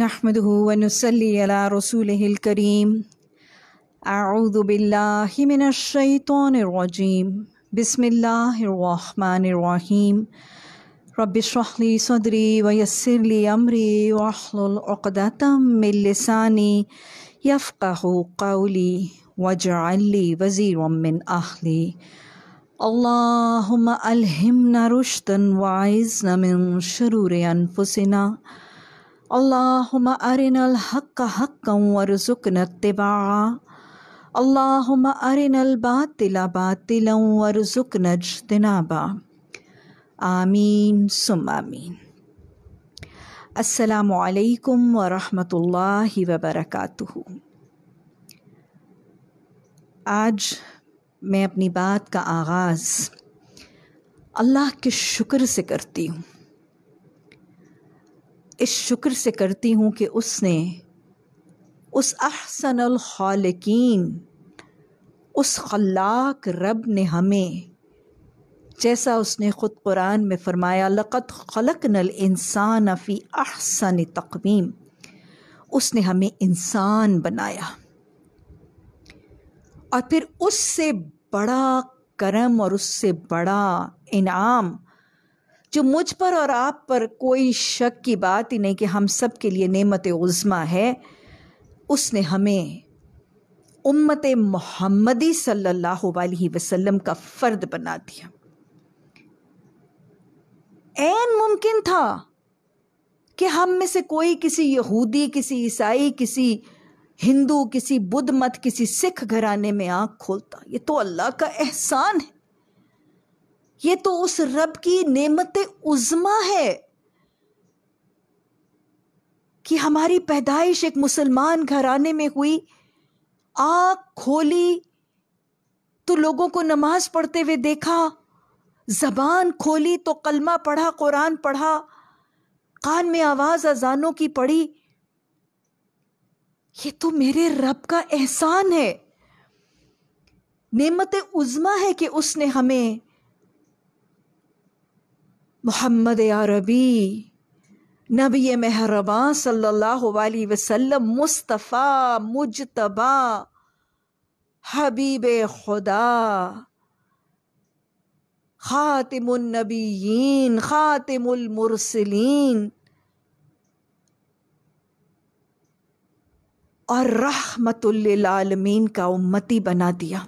نحمده ونصلي على رسوله الكريم أعوذ بالله من الشيطان الرجيم بسم الله الرحمن الرحيم رب اشرح لي صدري ويسر لي أمري واحلل عقدة من لساني يفقه قولي واجعل لي وزيرا من أهلي اللهم ألهمنا رشدا وعزنا من شرور أنفسنا اللهم أرنا الحق حقا وارزقنا اتباعه اللهم أرنا الباطل باطلا وارزقنا اجتنابه آمين ثم آمين السلام عليكم ورحمة الله وبركاته आज मैं अपनी बात का आगाज़ अल्लाह के शुक्र से करती हूँ इस शुक्र से करती हूँ कि उसने उस अहसन अलखालकिन उस खलाक रब ने हमें जैसा उसने ख़ुद कुरान में फ़रमाया लक़त खलक नल इंसान फ़ी अहसन तकवीम उसने हमें इंसान बनाया और फिर उससे बड़ा करम और उससे बड़ा इनाम जो मुझ पर और आप पर कोई शक की बात ही नहीं कि हम सब के लिए नेमत उज़मा है उसने हमें उम्मत मोहम्मदी सल्लल्लाहु अलैहि वसल्लम का फ़र्द बना दिया एन मुमकिन था कि हम में से कोई किसी यहूदी किसी ईसाई किसी हिंदू किसी बुद्ध मत किसी सिख घराने में आंख खोलता ये तो अल्लाह का एहसान है ये तो उस रब की नेमत उज़मा है कि हमारी पैदाइश एक मुसलमान घराने में हुई आख खोली तो लोगों को नमाज पढ़ते हुए देखा जबान खोली तो कलमा पढ़ा कुरान पढ़ा कान में आवाज़ अजानों की पड़ी ये तो मेरे रब का एहसान है नेमत उज़मा है कि उसने हमें मोहम्मद अरबी नबी मेहरबा सल्लल्लाहु अलैहि वसल्लम मुस्तफ़ा मुजतबा हबीब खुदा ख़ातिमुलनबीन ख़ातिमुलमरसलिन और रहमतुल्लिल आलमीन का उम्मती बना दिया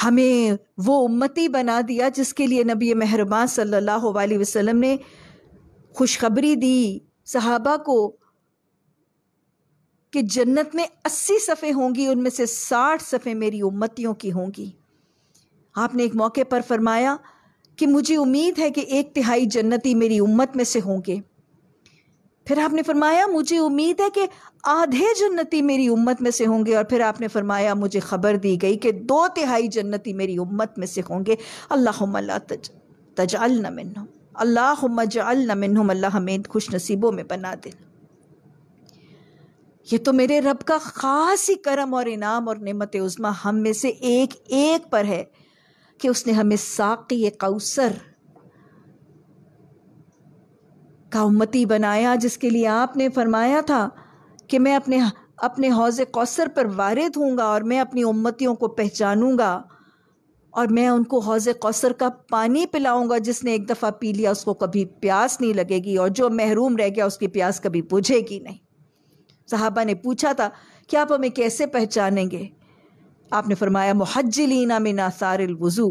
हमें वो उम्मती बना दिया जिसके लिए नबी मेहरबान सल्लल्लाहु अलैहि वसल्लम ने खुशखबरी दी सहाबा को कि जन्नत में अस्सी सफ़े होंगी उनमें से साठ सफ़े मेरी उम्मतियों की होंगी आपने एक मौके पर फरमाया कि मुझे उम्मीद है कि एक तिहाई जन्नती मेरी उम्मत में से होंगे फिर आपने फरमाया मुझे उम्मीद है कि आधे जन्नती मेरी उम्मत में से होंगे और फिर आपने फरमाया मुझे खबर दी गई कि दो तिहाई जन्नती मेरी उम्मत में से होंगे अल्लाह तज तजाल न मिन अल्लाह जाल न मिन अल्लाह हमें खुश नसीबों में बना देना ये तो मेरे रब का ख़ास ही करम और इनाम और नमत उज़मा हम में से एक एक पर है कि उसने हमें साक़ी कौसर का उम्मती बनाया जिसके लिए आपने फरमाया था कि मैं अपने अपने हौज कौसर पर वारिद होंगे और मैं अपनी उम्मतियों को पहचानूँगा और मैं उनको हौज कौसर का पानी पिलाऊँगा जिसने एक दफ़ा पी लिया उसको कभी प्यास नहीं लगेगी और जो महरूम रह गया उसकी प्यास कभी बुझेगी नहीं साहबा ने पूछा था कि आप हमें कैसे पहचानेंगे आपने फरमाया मुहजिलीना में नासार वज़ू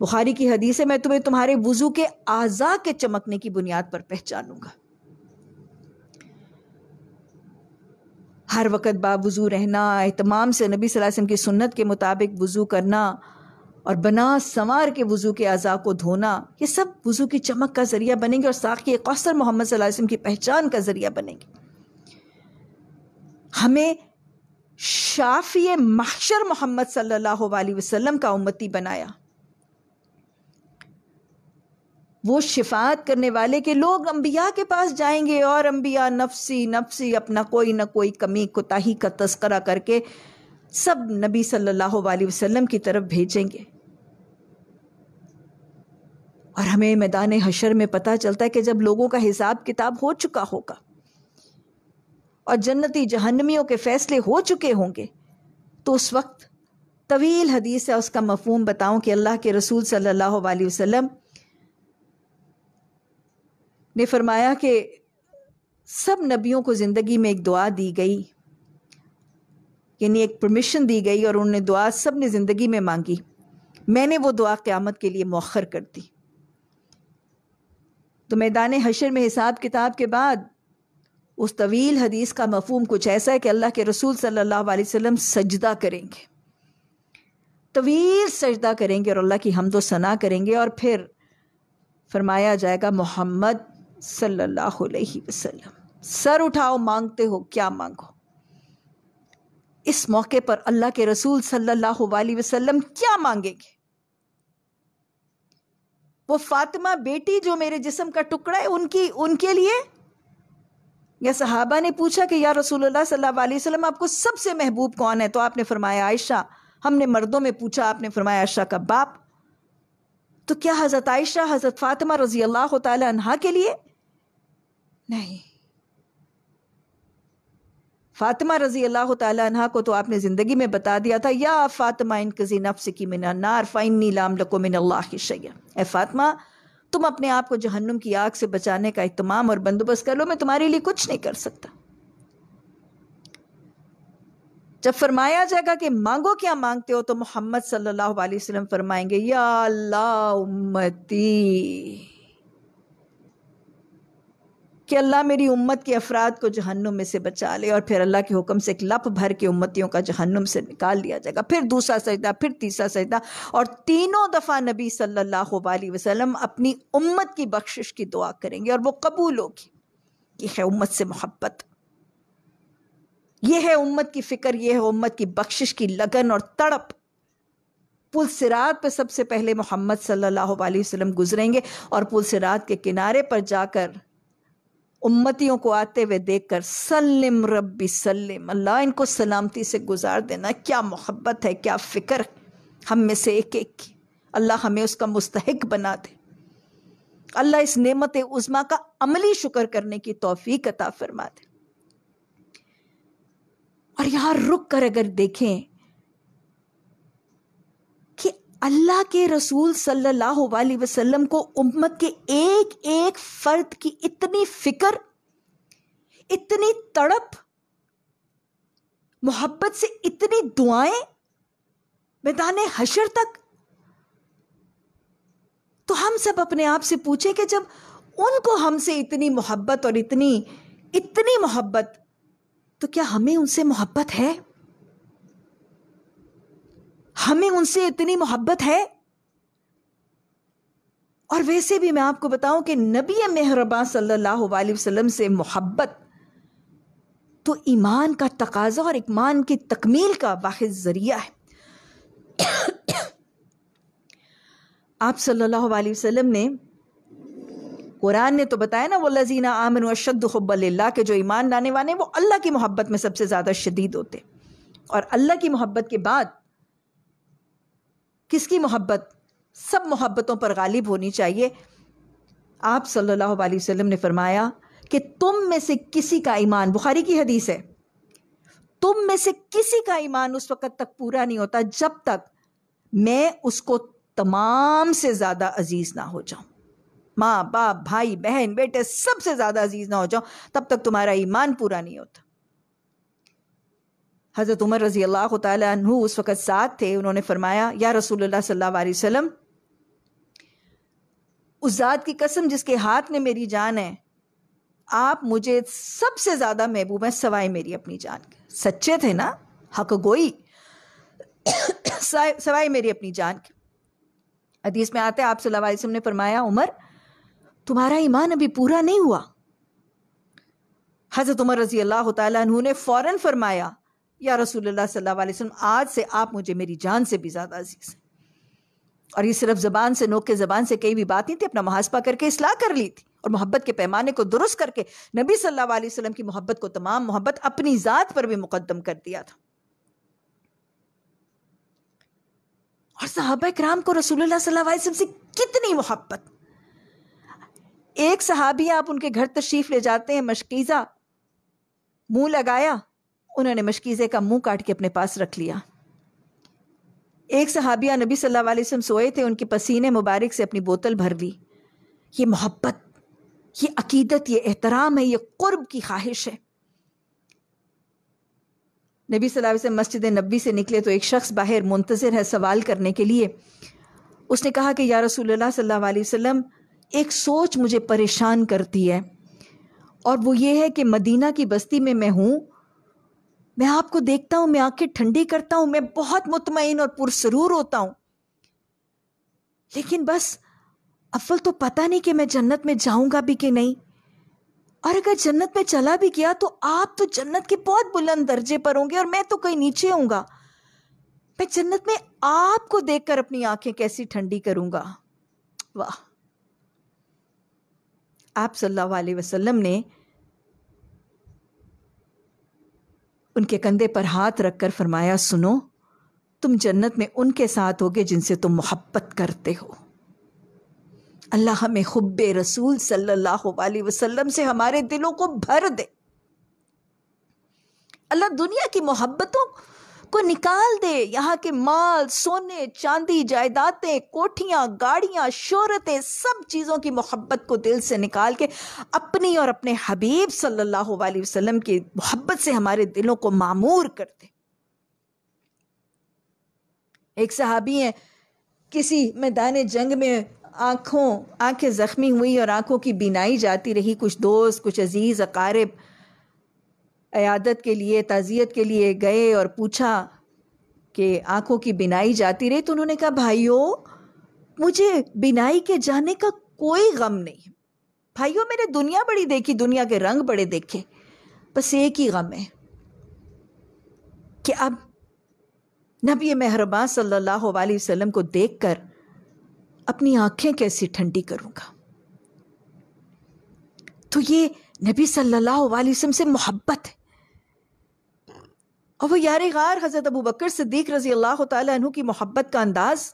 बुखारी की हदीस है मैं तुम्हें तुम्हारे वजू के आजा के चमकने की बुनियाद पर पहचानूंगा हर वक्त बावजू रहना एहतमाम से नबी वसम की सुन्नत के मुताबिक वज़ू करना और बना संवार के वज़ू के अज़ा को धोना ये सब वज़ू की चमक का ज़रिया बनेंगे और साखी कौसर मोहम्मद वसम की पहचान का ज़रिया बनेंगे हमें शाफी महशर मोहम्मद सल्लल्लाहु अलैहि वसल्लम का उम्मती बनाया वो शिफात करने वाले के लोग अम्बिया के पास जाएंगे और अम्बिया नफसी नफसी अपना कोई ना कोई कमी कोताही का तस्करा करके सब नबी सल्लल्लाहु अलैहि वसल्लम की तरफ भेजेंगे और हमें मैदान हशर में पता चलता है कि जब लोगों का हिसाब किताब हो चुका होगा और जन्नती जहन्नमियों के फैसले हो चुके होंगे तो उस वक्त तवील हदीस है उसका मफहम बताऊं कि अल्लाह के रसूल सल्लल्लाहु अलैहि वसल्लम ने फरमाया कि सब नबियों को ज़िंदगी में एक दुआ दी गई यानी एक परमिशन दी गई और उन्होंने दुआ सब ने ज़िंदगी में मांगी मैंने वो दुआ क़्यामत के लिए मौखर कर दी तो मैदान हशर में हिसाब किताब के बाद उस तवील हदीस का मफहम कुछ ऐसा है कि अल्लाह के रसूल सल्लल्लाहु अलैहि वसल्लम सजदा करेंगे तवील सजदा करेंगे और अल्लाह की हमदो सना करेंगे और फिर फरमाया जाएगा मोहम्मद सल्लल्लाहु अलैहि वसल्लम सर उठाओ मांगते हो क्या मांगो इस मौके पर अल्लाह के रसूल सल्लल्लाहु अलैहि वसल्लम क्या मांगेंगे वो फातिमा बेटी जो मेरे जिस्म का टुकड़ा है उनकी उनके लिए या सहाबा ने पूछा कि या रसूलुल्लाह सल्लल्लाहु अलैहि वसल्लम आपको सबसे महबूब कौन है तो आपने फरमाया आयशा हमने मर्दों में पूछा आपने फरमाया आयशा का बाप तो क्या हज़रत आयशा हज़रत फ़ातिमा रज़ी अल्लाह तहा के लिए नहीं फातिमा रजी अल्लाह तह को तो आपने ज़िंदगी में बता दिया था या फातिमा कजी नफ्स की मिना नार फाइनी लाम लको मिन अल्लाह की शैया ए फातिमा तुम अपने आप को जहन्नुम की आग से बचाने का इतमाम और बंदोबस्त कर लो मैं तुम्हारे लिए कुछ नहीं कर सकता जब फरमाया जाएगा कि मांगो क्या मांगते हो तो मोहम्मद सल्लल्लाहु अलैहि वसल्लम फरमाएंगे या अल्लाह उम्मती कि अल्लाह मेरी उम्मत के अफराद को जहन्नुम में से बचा ले और फिर अल्लाह के हुक्म से एक लप भर के उम्मतियों का जहन्नुम से निकाल लिया जाएगा फिर दूसरा सजदा फिर तीसरा सजदा और तीनों दफ़ा नबी सल्लल्लाहु अलैहि वसल्लम अपनी उम्मत की बख्शिश की दुआ करेंगे और वो कबूल होगी ये है उम्मत से मोहब्बत यह है उम्मत की फ़िक्र यह है उम्मत की बख्शिश की लगन और तड़प पुल सिरात पर सबसे पहले मोहम्मद सल्लल्लाहु अलैहि वसल्लम गुजरेंगे और पुल सिरात के किनारे पर जाकर उम्मतियों को आते हुए देखकर सल्लम रब्बी सल्लम अल्लाह इनको सलामती से गुजार देना क्या मोहब्बत है क्या फ़िक्र हम में से एक एक की अल्लाह हमें उसका मुस्तक बना दे अल्लाह इस नेमत उज़मा का अमली शुक्र करने की तोफ़ी अता फरमा दे और यहाँ रुक कर अगर देखें अल्लाह के रसूल सल्लल्लाहु अलैहि वसल्लम को उम्मत के एक एक फर्द की इतनी फिक्र इतनी तड़प मोहब्बत से इतनी दुआएं मैदान हशर तक तो हम सब अपने आप से पूछें कि जब उनको हमसे इतनी मोहब्बत और इतनी इतनी मोहब्बत तो क्या हमें उनसे मोहब्बत है हमें उनसे इतनी मोहब्बत है और वैसे भी मैं आपको बताऊं कि नबी मेहरबा सल्लल्लाहु अलैहि वसल्लम से मोहब्बत तो ईमान का तकाजा और ईमान की तकमील का वाद ज़रिया है आप सल्लल्लाहु अलैहि वसल्लम ने कुरान ने तो बताया ना वो लजीना आमन अशद हब्बल्ला के जो ईमान लाने वाले हैं वो अल्लाह की मोहब्बत में सबसे ज़्यादा शदीद होते और अल्लाह की मोहब्बत के बाद किसकी मोहब्बत सब मोहब्बतों पर गालिब होनी चाहिए आप सल्लल्लाहु अलैहि वसल्लम ने फरमाया कि तुम में से किसी का ईमान बुखारी की हदीस है तुम में से किसी का ईमान उस वक़्त तक पूरा नहीं होता जब तक मैं उसको तमाम से ज़्यादा अजीज़ ना हो जाऊं माँ बाप भाई बहन बेटे सबसे ज़्यादा अजीज़ ना हो जाओ तब तक तुम्हारा ईमान पूरा नहीं होता हज़रत उमर रज़ी अल्लाह तु उस वक़्त साथ थे उन्होंने फरमाया या रसूल सल्ला वसल्लम उस ज़ात की कसम जिसके हाथ में मेरी जान है आप मुझे सबसे ज़्यादा महबूब हैं सवाए मेरी अपनी जान के सच्चे थे ना हक गोई सवाए मेरी अपनी जान के हदीस में आते आप अलैहि वसल्लम ने फरमाया उमर तुम्हारा ईमान अभी पूरा नहीं हुआ हज़रत उमर रजी अल्लाह तु ने फ़ौरन फरमाया या रसूल सल्ला वसम आज से आप मुझे मेरी जान से भी ज़्यादा अजीज़ हैं और ये सिर्फ ज़बान से नोक के ज़बान से कई भी बात नहीं थी अपना मुहासपा करके असलाह कर ली थी और मोहब्बत के पैमाने को दुरुस्त करके नबी सल्लल्लाहु अलैहि वसल्लम की मोहब्बत को तमाम मोहब्बत अपनी ज़ात पर भी मुकदम कर दिया था और साहब कराम को रसूल से कितनी मोहब्बत एक सहाबी आप उनके घर तशरीफ़ ले जाते हैं मशकीज़ा मुंह लगाया उन्होंने मशकीज़े का मुंह काट के अपने पास रख लिया एक सहाबिया नबी सल्लल्लाहु अलैहि वसल्लम सोए थे उनके पसीने मुबारक से अपनी बोतल भर ली ये मोहब्बत ये अकीदत ये एहतराम है ये कुर्ब की ख्वाहिश है नबी सल्लल्लाहु अलैहि वसल्लम मस्जिद नबी से निकले तो एक शख्स बाहर मुंतज़र है सवाल करने के लिए उसने कहा कि या रसूल सल्लल्लाहु अलैहि वसल्लम एक सोच मुझे परेशान करती है और वो ये है कि मदीना की बस्ती में मैं हूँ मैं आपको देखता हूं मैं आंखें ठंडी करता हूं मैं बहुत मुतमिन और पुरसरूर होता हूं लेकिन बस अफल तो पता नहीं कि मैं जन्नत में जाऊंगा भी कि नहीं और अगर जन्नत में चला भी गया तो आप तो जन्नत के बहुत बुलंद दर्जे पर होंगे और मैं तो कहीं नीचे होऊंगा मैं जन्नत में आपको देखकर अपनी आंखें कैसी ठंडी करूंगा वाह आप सल्लल्लाहु अलैहि वसल्लम ने उनके कंधे पर हाथ रखकर फरमाया सुनो तुम जन्नत में उनके साथ होगे जिनसे तुम मोहब्बत करते हो अल्लाह हमें खुब रसूल सल्लल्लाहु अलैहि वसल्लम से हमारे दिलों को भर दे अल्लाह दुनिया की मोहब्बतों को निकाल दे यहाँ के माल सोने चांदी जायदादें कोठियाँ गाड़ियाँ शोरतें सब चीज़ों की मोहब्बत को दिल से निकाल के अपनी और अपने हबीब सल्लल्लाहु अलैहि वसल्लम की मोहब्बत से हमारे दिलों को मामूर कर दे एक सहाबी हैं किसी मैदान जंग में आँखों आंखें ज़ख्मी हुई और आँखों की बिनाई जाती रही कुछ दोस्त कुछ अजीज़ अकारब अयादत के लिए ताज़ियत के लिए गए और पूछा कि आंखों की बिनाई जाती रही तो उन्होंने कहा भाइयों मुझे बिनाई के जाने का कोई गम नहीं भाइयों मैंने दुनिया बड़ी देखी दुनिया के रंग बड़े देखे बस एक ही गम है कि अब नबी मेहरबा सल्लल्लाहु अलैहि वसल्लम को देखकर अपनी आंखें कैसी ठंडी करूंगा तो ये नबी सल्लल्लाहु अलैहि वसल्लम से मोहब्बत है और वो यार गार हज़रत अबू बकर सिद्दीक रजी अल्लाह तु की मोहब्बत का अंदाज़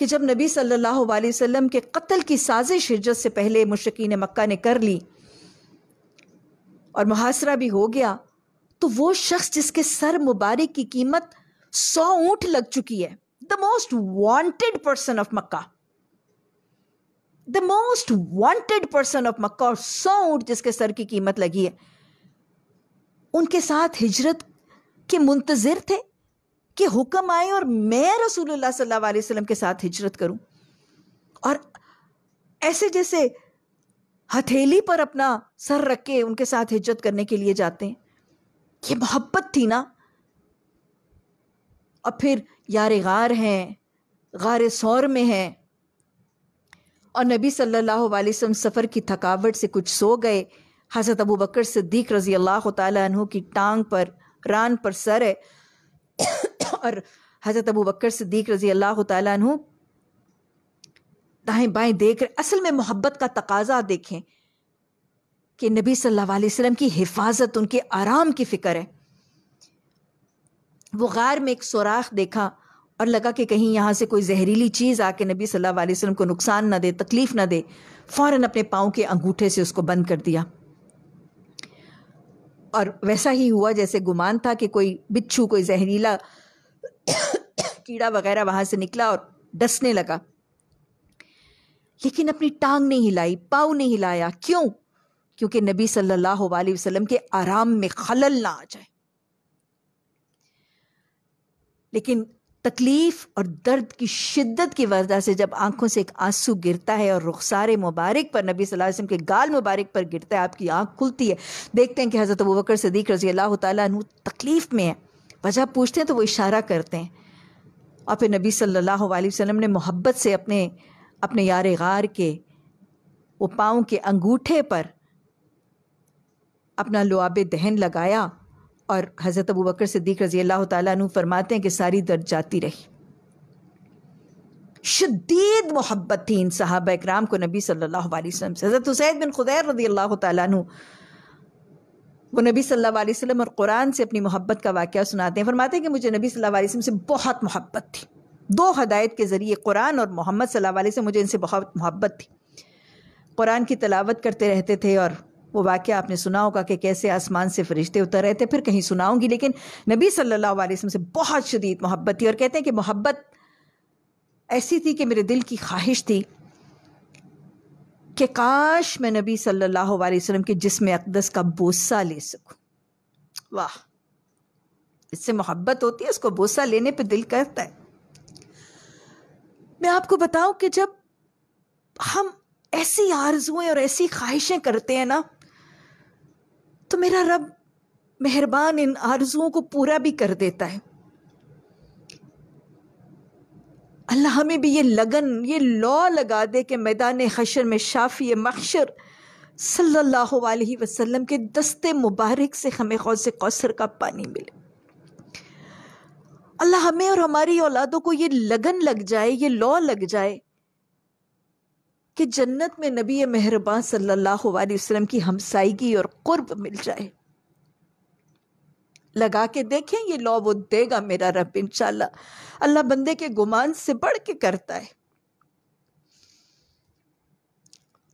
कि जब नबी सल्लल्लाहु अलैहि वसल्लम के कत्ल की साजिश हिजत से पहले मुशकिन मक्का ने कर ली और मुहासरा भी हो गया तो वो शख्स जिसके सर मुबारक की कीमत सौ ऊंट लग चुकी है the most wanted person of Mecca the most wanted person of Mecca और सौ ऊंट जिसके सर की कीमत लगी है उनके साथ हिजरत के मुंतज़र थे कि हुक्म आए और मैं रसूलुल्लाह सल्लल्लाहु अलैहि वसल्लम के साथ हिजरत करूं और ऐसे जैसे हथेली पर अपना सर रख के उनके साथ हिजरत करने के लिए जाते हैं ये मोहब्बत थी ना और फिर यार गार हैं गार सौर में हैं और नबी सल्लल्लाहु अलैहि वसल्लम सफ़र की थकावट से कुछ सो गए हज़रत अबू बकर सिद्दीक रज़ी अल्लाह तु की टांग पर रान पर सर है और हज़रत अबू बकर सिद्दीक रज़ी अल्लाह तु दाएँ बाएँ देख रहे असल में मोहब्बत का तकाजा देखें कि नबी सल्लल्लाहु अलैहि वसल्लम की हिफाजत उनके आराम की फ़िक्र है वो गार में एक सुराख देखा और लगा कि कहीं यहाँ से कोई जहरीली चीज़ आके नबी सल्लल्लाहु अलैहि वसल्लम को नुकसान ना दे तकलीफ़ ना दे फ़ौरन अपने पाँव के अंगूठे से उसको बंद कर दिया और वैसा ही हुआ जैसे गुमान था कि कोई बिच्छू कोई जहरीला कीड़ा वगैरह वहां से निकला और डसने लगा लेकिन अपनी टांग नहीं हिलाई पाव नहीं हिलाया क्यों क्योंकि नबी सल्लल्लाहु अलैहि वसल्लम के आराम में खलल ना आ जाए लेकिन तकलीफ़ और दर्द की शिद्दत की वजह से जब आंखों से एक आंसू गिरता है और रुखसार मुबारक पर नबी सल्लल्लाहु अलैहि वसल्लम के गाल मुबारक पर गिरता है आपकी आंख खुलती है देखते हैं कि हज़रत अबू बकर सदीक रजी अल्लाह तु तकलीफ़ में है वजह पूछते हैं तो वो इशारा करते हैं और फिर नबी सल्लल्लाहु अलैहि वसल्लम ने मोहब्बत से अपने अपने यार गार के वो पाँव के अंगूठे पर अपना लुआब दहन लगाया और हज़रत अबू बकर सिद्दीक रज़ी अल्लाह तु फरमाते हैं कि सारी दर्द जाती रही शदीद मोहब्बत थी इन साहब इक्राम को नबी सल्लल्लाहु अलैहि वसल्लम से हज़रत हुसैद बिन खुदैर रज़ी अल्लाह तु वो नबी सल्लल्लाहु अलैहि वसल्लम और कुरान से अपनी मोहब्बत का वाक़ सुनाते हैं फरमाते हैं कि मुझे नबी सल्लल्लाहु अलैहि वसल्लम से बहुत मोहब्बत थी दो हदायत के ज़रिए कुरान और मोहम्मद सल्लल्लाहु अलैहि वसल्लम मुझे इनसे बहुत मोहब्बत थी कुरान की तलावत करते रहते थे और वो वाक्य आपने सुना होगा कि कैसे आसमान से फरिश्ते उतर रहे थे फिर कहीं सुनाऊंगी लेकिन नबी सल्लल्लाहु अलैहि वसल्लम से बहुत शदीद मोहब्बत थी और कहते हैं कि मोहब्बत ऐसी थी कि मेरे दिल की ख्वाहिश थी कि काश मैं नबी सल्लल्लाहु अलैहि वसल्लम के जिसम अकदस का बोसा ले सकूं वाह इससे मोहब्बत होती है उसको बोसा लेने पर दिल करता है मैं आपको बताऊं कि जब हम ऐसी आरजुएं और ऐसी ख्वाहिशें करते हैं ना तो मेरा रब मेहरबान इन आरजुओं को पूरा भी कर देता है अल्लाह हमें भी ये लगन ये लॉ लगा दे कि मैदान हशर में शाफी मखशर सल्लल्लाहु अलैहि वसल्लम के दस्ते मुबारक से हमें गौस कौसर का पानी मिले अल्लाह हमें और हमारी औलादों को ये लगन लग जाए ये लॉ लग जाए कि जन्नत में नबी मेहरबान सल्लल्लाहु अलैहि वसल्लम की हमसाईगी और कुर्ब मिल जाए लगा के देखें ये लॉ वो देगा मेरा रब इंशाल्लाह अल्लाह बंदे के गुमान से बढ़ के करता है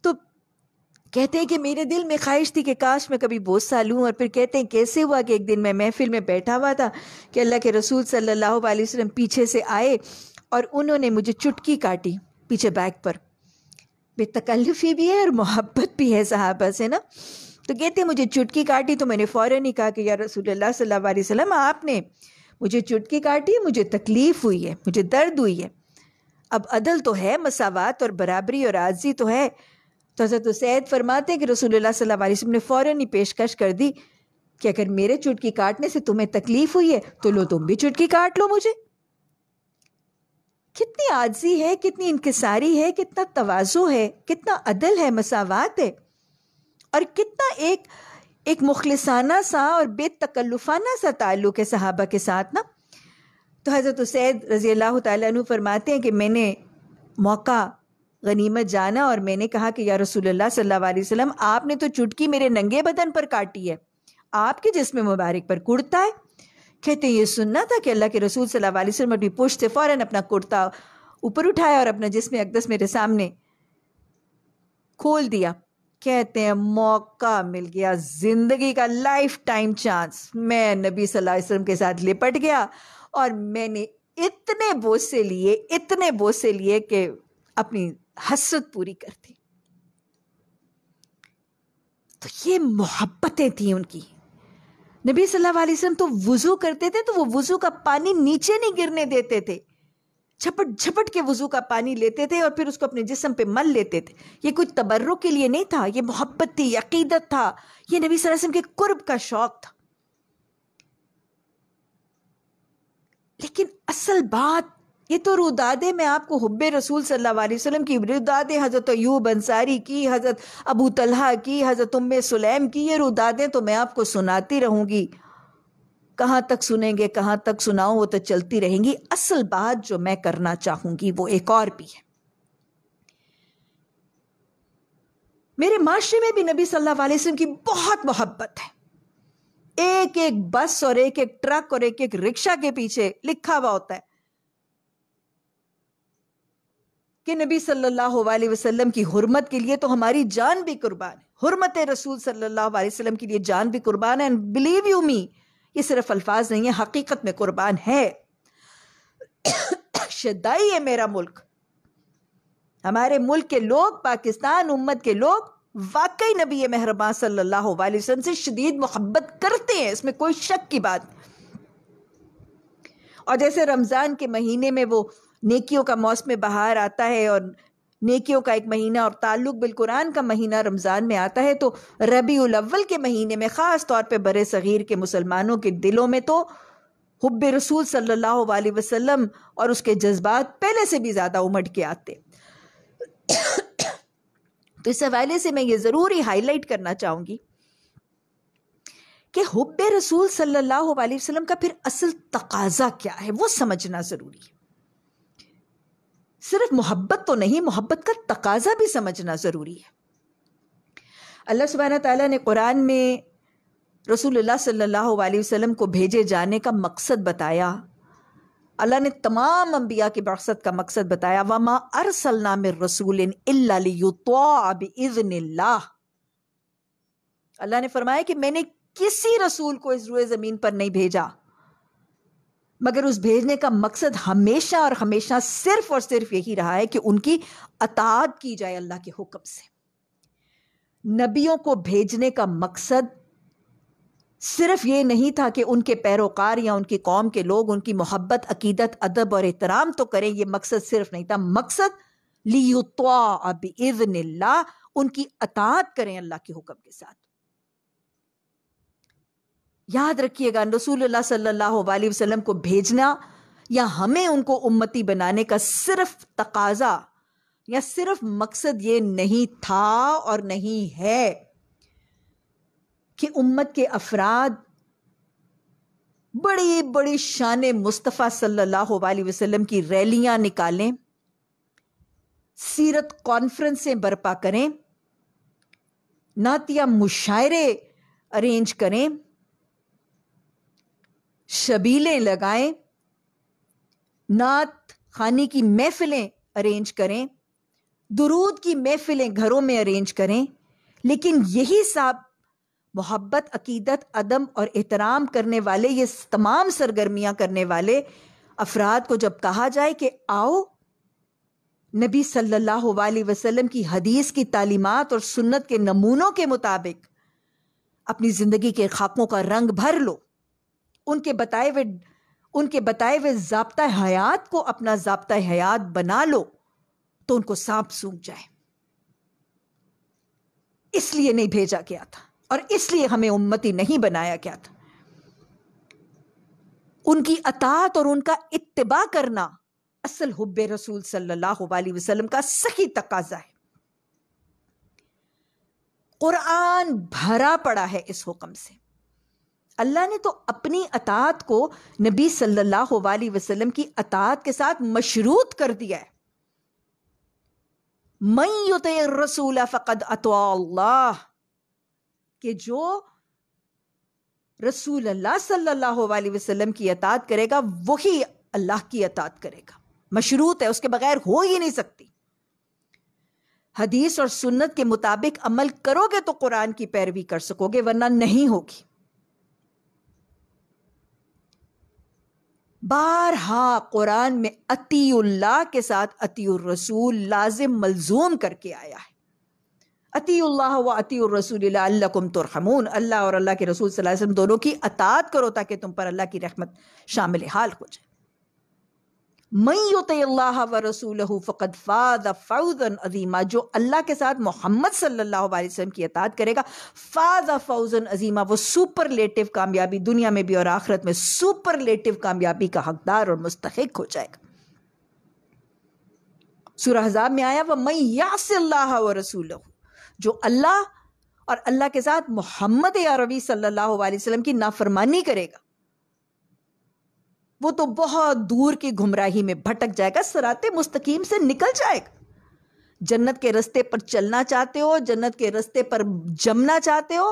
तो कहते हैं कि मेरे दिल में ख्वाहिश थी कि काश मैं कभी बोसा लूँ और फिर कहते हैं कैसे हुआ कि एक दिन मैं महफिल में बैठा हुआ था कि अल्लाह के रसूल सल्लल्लाहु अलैहि वसल्लम पीछे से आए और उन्होंने मुझे चुटकी काटी पीछे बैग पर बेतकल्लफ़ी भी है और मोहब्बत भी है सहाबा से ना तो कहते मुझे चुटकी काटी तो मैंने फ़ौर ही कहा कि यार रसूल सल्लल्लाहु अलैहि वसल्लम आपने मुझे चुटकी काटी मुझे तकलीफ़ हुई है मुझे दर्द हुई है अब अदल तो है मसावत और बराबरी और आजी तो है तो हजरत सैद फरमाते हैं कि रसूल सल्लल्लाहु अलैहि वसल्लम ने फ़ौर ही पेशकश कर दी कि अगर मेरे चुटकी काटने से तुम्हें तकलीफ़ हुई है तो लो तुम भी चुटकी काट लो मुझे कितनी आजी है कितनी इनकसारी है कितना तोज़ो है कितना अदल है मसावत है और कितना एक एक मुखलसाना सा और बेतकल्लुफाना सा ताल्लुक़ है सहाबा के साथ ना तो हज़रत सैद रज़ी अल्लाह तु फरमाते हैं कि मैंने मौका गनीमत जाना और मैंने कहा कि या रसूल सल्लल्लाहु अलैहि वसल्लम आपने तो चुटकी मेरे नंगे बदन पर काटी है आपके जिसम मुबारक पर कुर्ता है कहते हैं ये सुनना था कि अल्लाह के रसूल सल्लल्लाहु अलैहि वसल्लम अपनी पुष्ट से फ़ौरन अपना कुर्ता ऊपर उठाया और अपना जिसमें अकदस मेरे सामने खोल दिया कहते हैं मौका मिल गया ज़िंदगी का लाइफ टाइम चांस मैं नबी सल्लल्लाहु अलैहि वसल्लम के साथ लिपट गया और मैंने इतने बोझ से लिए इतने बोझ से लिए कि अपनी हसरत पूरी कर दी तो ये मोहब्बतें थी उनकी नबी सल्लल्लाहु अलैहि वसल्लम तो वजू करते थे तो वो वजू का पानी नीचे नहीं गिरने देते थे झपट झपट के वजू का पानी लेते थे और फिर उसको अपने जिसम पे मल लेते थे ये कुछ तबर्रुक के लिए नहीं था ये मोहब्बत थी अकीदत था ये नबी वसल्लम के कुर्ब का शौक था लेकिन असल बात ये तो रुदादे में आपको हब्ब रसूल सल्लल्लाहु अलैहि वसल्लम की रुदादे हज़रत अयूब अंसारी की हज़रत अबू तलहा की हज़रत उम्म सुलैम की ये रुदादे तो मैं आपको सुनाती रहूँगी कहाँ तक सुनेंगे कहाँ तक सुनाऊँ वो तो चलती रहेंगी असल बात जो मैं करना चाहूँगी वो एक और भी है मेरे माशरे में भी नबी सल्लल्लाहु अलैहि वसल्लम की बहुत मोहब्बत है एक एक बस और एक एक ट्रक और एक एक रिक्शा के पीछे लिखा हुआ होता है कि नबी सल्लल्लाहु अलैहि वसल्लम की हरमत के लिए तो हमारी जान भी कुर्बान है हुरमत रसूल सल्लल्लाहु अलैहि वसल्लम के लिए जान भी कुर्बान है एंड बिलीव यू मी ये सिर्फ अल्फाज नहीं है हकीकत में कुर्बान है शदाई है मेरा मुल्क हमारे मुल्क के लोग पाकिस्तान उम्मत के लोग वाकई नबी मेहरबान सल्लल्लाहु अलैहि वसल्लम से शदीद मोहब्बत करते हैं इसमें कोई शक की बात और जैसे रमज़ान के महीने में वो नेकियों का मौसम बहार आता है और नेकियों का एक महीना और ताल्लुक बिल्कुरान का महीना रमज़ान में आता है तो रबी अव्वल के महीने में ख़ास तौर पर बर सग़ीर के मुसलमानों के दिलों में तो हब्ब रसूल सल्ला अलैहि और उसके जज्बात पहले से भी ज़्यादा उमट के आते तो इस हवाले से मैं ये जरूरी हाईलाइट करना चाहूँगी कि हब्ब रसूल सल्ला वसलम का फिर असल तकाजा क्या है वो समझना ज़रूरी है सिर्फ मोहब्बत तो नहीं मोहब्बत का तकाजा भी समझना ज़रूरी है अल्लाह सुबहाना तला ने कुरान में रसूलुल्लाह सल्लल्लाहु अलैहि वसल्लम को भेजे जाने का मकसद बताया अल्लाह ने तमाम अम्बिया की बरसत का मकसद बताया वमा अरसल नाम रसूल अल्लाह ने फरमाया कि मैंने किसी रसूल को इस रुए ज़मीन पर नहीं भेजा मगर उस भेजने का मकसद हमेशा और हमेशा सिर्फ और सिर्फ यही रहा है कि उनकी अताद की जाए अल्लाह के हुक्म से नबियों को भेजने का मकसद सिर्फ ये नहीं था कि उनके पैरोकार या उनकी कौम के लोग उनकी मोहब्बत अकीदत अदब और एहतराम तो करें यह मकसद सिर्फ नहीं था मकसद लियुत्वा अब इज़न उनकी अतात करें अल्लाह के हुक्म के साथ याद रखिएगा रसूलुल्लाह सल्लल्लाहु अलैहि वसल्लम को भेजना या हमें उनको उम्मती बनाने का सिर्फ तकाजा या सिर्फ मकसद ये नहीं था और नहीं है कि उम्मत के अफराद बड़ी बड़ी शान मुस्तफ़ा सल्लल्लाहु अलैहि वसल्लम की रैलियां निकालें सीरत कॉन्फ्रेंसें बर्पा करें नातिया मुशायरे अरेंज करें शबीलें लगाएं नात खानी की महफिलें अरेंज करें दुरूद की महफिलें घरों में अरेंज करें लेकिन यही सब मोहब्बत अकीदत अदम और एहतराम करने वाले ये तमाम सरगर्मियां करने वाले अफराद को जब कहा जाए कि आओ नबी सल्लल्लाहु अलैहि वसल्लम की हदीस की तालीमात और सुन्नत के नमूनों के मुताबिक अपनी ज़िंदगी के खाकों का रंग भर लो उनके बताए हुए उनके बताए हुए जबता हयात को अपना जबता हयात बना लो तो उनको सांप सूंख जाए इसलिए नहीं भेजा गया था और इसलिए हमें उम्मती नहीं बनाया गया था उनकी अतात और उनका इतबा करना असल हुब रसूल सल्लल्लाहु अलैहि वसल्लम का सही तकाजा है कुरान भरा पड़ा है इस हुक्म से अल्लाह ने तो अपनी अतात को नबी सल्लल्लाहु अलैहि वसल्लम की अतात के साथ मशरूत कर दिया है मई युत रसूल फ़कद अतोल्ला के जो रसूल अल्लाह सल्लल्लाहु अलैहि वसल्लम की अतात करेगा वही अल्लाह की अतात करेगा मशरूत है उसके बगैर हो ही नहीं सकती हदीस और सुन्नत के मुताबिक अमल करोगे तो कुरान की पैरवी कर सकोगे वरना नहीं होगी बारहा कुरान में अतीउल्लाह के साथ रसूल लाजिम मलजूम करके आया है अतीउल्लाह व अतीरसूलकुम तुरहमून अल्लाह और अल्लाह के रसूल वसल्लम दोनों की अतात करो ताकि तुम पर अल्लाह की रहमत शामिल हाल हो जाए मई व रसूल फ़कत फ़ाद फ़ौजन अजीमा जो अल्लाह के साथ मोहम्मद सल्लल्लाहु अलैहि की अतात करेगा फ़ाद फ़ौजन अजीमा वो सुपरलेटिव कामयाबी दुनिया में भी और आखिरत में सुपरलेटिव कामयाबी का हकदार और मुस्तक हो जाएगा सुरहजाब में आया वह मई या रसूल जो अल्लाह और अल्लाह के साथ मोहम्मद या रवी अलैहि की नाफरमानी करेगा वो तो बहुत दूर की गुमराही में भटक जाएगा सराते मुस्तकीम से निकल जाएगा जन्नत के रस्ते पर चलना चाहते हो जन्नत के रस्ते पर जमना चाहते हो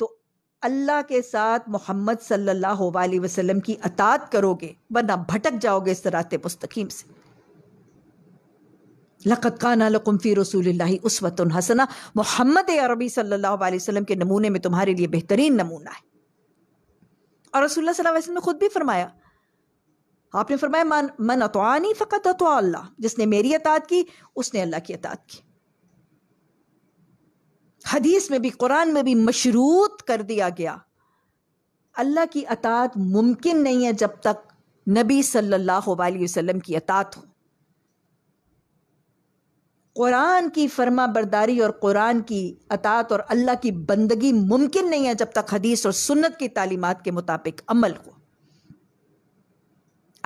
तो अल्लाह के साथ मोहम्मद सल्लल्लाहु अलैहि वसल्लम की अतात करोगे वरना भटक जाओगे सराते मुस्तकीम से लक़त काना लकुम फ़ी रसूल उसवतुन हसना मोहम्मद अरबी सल्लल्लाहु अलैहि वसल्लम के नमूने में तुम्हारे लिए बेहतरीन नमूना है और रसूल सल्लल्लाहु अलैहि वसल्लम ने खुद भी फरमाया आपने फरमाया मन मन अतवानी फ़कत अतो अल्लाह जिसने मेरी अतात की उसने अल्लाह की अतात की हदीस में भी कुरान में भी मशरूत कर दिया गया अल्लाह की अतात मुमकिन नहीं है जब तक नबी सल्लल्लाहु अलैहि वसल्लम की अतात हो कुरान की फरमा बरदारी और कुरान की अतात और अल्लाह की बंदगी मुमकिन नहीं है जब तक हदीस और सुन्नत की तालीमत के मुताबिक अमल हो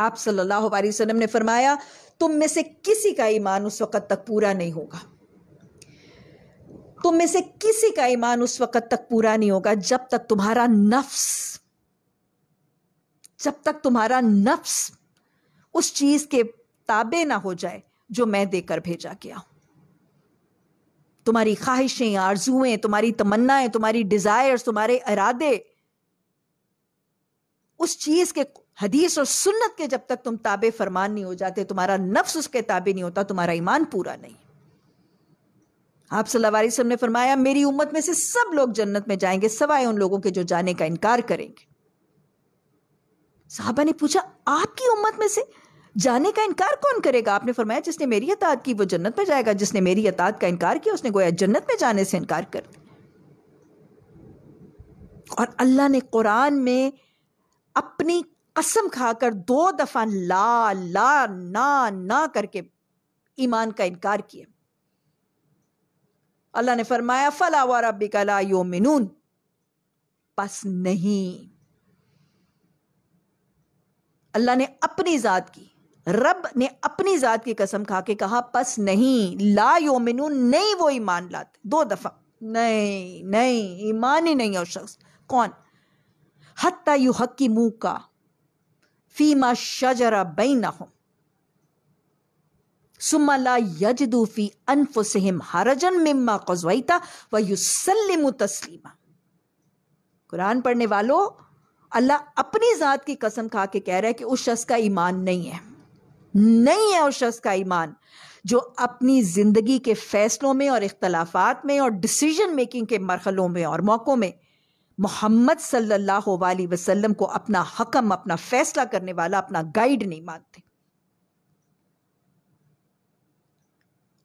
आप सल्लल्लाहु अलैहि वसल्लम ने फरमाया तुम में से किसी का ईमान उस वक़्त तक पूरा नहीं होगा तुम में से किसी का ईमान उस वक़्त तक पूरा नहीं होगा जब तक तुम्हारा नफ्स जब तक तुम्हारा नफ्स उस चीज़ के ताबे ना हो जाए जो मैं देकर भेजा गया हूं तुम्हारी ख्वाहिशें आरजुएं तुम्हारी तमन्नाएं तुम्हारी डिजायर्स तुम्हारे इरादे उस चीज के हदीस और सुन्नत के जब तक तुम ताबे फरमान नहीं हो जाते तुम्हारा नफ्स उसके ताबे नहीं होता तुम्हारा ईमान पूरा नहीं आप सल्लाम ने फरमाया मेरी उम्मत में से सब लोग जन्नत में जाएंगे सवाए उन लोगों के जो जाने का इनकार करेंगे साहबा ने पूछा आपकी उम्मत में से जाने का इनकार कौन करेगा आपने फरमाया जिसने मेरी अतात की वो जन्नत में जाएगा जिसने मेरी अतात का इनकार किया उसने गोया जन्नत में जाने से इनकार कर दिया और अल्लाह ने कुरान में अपनी कसम खाकर दो दफ़ा ला ला ना ना करके ईमान का इनकार किया अल्लाह ने फरमाया फला वा रबी कला मिनून बस नहीं अल्लाह ने अपनी ज़ात की रब ने अपनी ज़ात की कसम खा के कहा बस नहीं ला यो मिनून नहीं वो ईमान लाते दो दफ़ा नहीं नहीं ईमान ही नहीं है उस शख्स कौन हत्ता यू हक की का फीमा शजरा हो सुमला यजदूफी अनफुसहिम हरजन मिम्मा कजवैता व युसलिम तस्लीमा कुरान पढ़ने वालों अल्लाह अपनी ज़ात की कसम खा के कह रहा है कि उस शख्स का ईमान नहीं है नहीं है उस शख्स का ईमान जो अपनी ज़िंदगी के फैसलों में और इख्तलाफात में और डिसीजन मेकिंग के मरहलों में और मौक़ों में मोहम्मद सल्लल्लाहु अलैहि वसल्लम को अपना हकम अपना फैसला करने वाला अपना गाइड नहीं मानते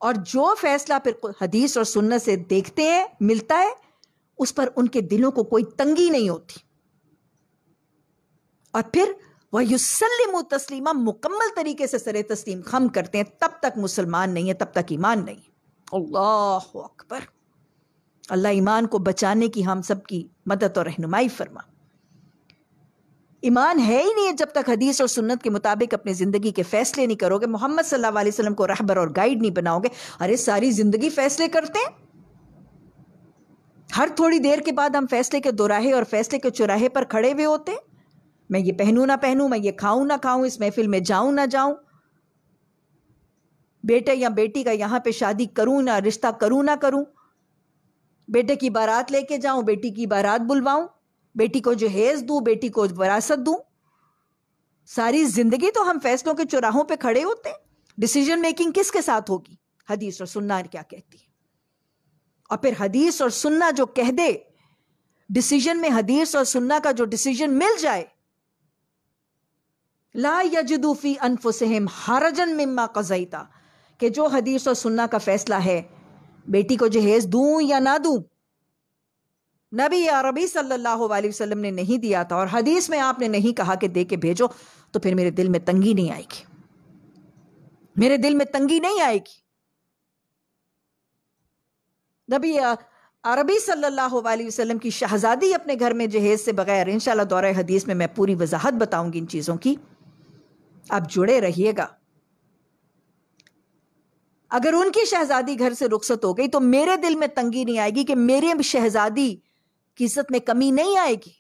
और जो फैसला फिर हदीस और सुन्नत से देखते हैं मिलता है उस पर उनके दिलों को कोई तंगी नहीं होती और फिर वह युसलिम तस्लीमा मुकम्मल तरीके से सरे तस्लीम खम करते हैं तब तक मुसलमान नहीं है तब तक ईमान नहीं अल्लाह अकबर अल्लाह ईमान को बचाने की हम सब की मदद और रहनुमाई फरमा ईमान है ही नहीं जब तक हदीस और सुन्नत के मुताबिक अपनी ज़िंदगी के फैसले नहीं करोगे मोहम्मद सल्लल्लाहु अलैहि वसल्लम को रहबर और गाइड नहीं बनाओगे अरे सारी ज़िंदगी फैसले करते हैं हर थोड़ी देर के बाद हम फैसले के दोराहे और फैसले के चौराहे पर खड़े हुए होते हैं मैं ये पहनूँ ना पहनूँ मैं ये खाऊँ ना खाऊँ इस महफिल में जाऊँ ना जाऊँ बेटे या बेटी का यहाँ पे शादी करूँ ना रिश्ता करूँ ना करूँ बेटे की बारात लेके जाऊं बेटी की बारात बुलवाऊं बेटी को जहेज दूं बेटी को वरासत दूं सारी जिंदगी तो हम फैसलों के चौराहों पे खड़े होते हैं डिसीजन मेकिंग किसके साथ होगी हदीस और सुन्ना क्या कहती है और फिर हदीस और सुन्ना जो कह दे डिसीजन में हदीस और सुन्ना का जो डिसीजन मिल जाए ला यजदूफी अनफुसहम हरजन मिम्मा कजईता के जो हदीस और सुन्ना का फैसला है बेटी को जहेज दूं या ना दूं नबी अरबी सल्लल्लाहु अलैहि वसल्लम ने नहीं दिया था और हदीस में आपने नहीं कहा कि दे के भेजो तो फिर मेरे दिल में तंगी नहीं आएगी मेरे दिल में तंगी नहीं आएगी नबी अरबी सल्लल्लाहु अलैहि वसल्लम की शहजादी अपने घर में जहेज से बगैर इंशाल्लाह दौरे हदीस में मैं पूरी वजाहत बताऊंगी इन चीज़ों की आप जुड़े रहिएगा अगर उनकी शहजादी घर से रुखसत हो गई तो मेरे दिल में तंगी नहीं आएगी कि मेरे शहजादी की इज्जत में कमी नहीं आएगी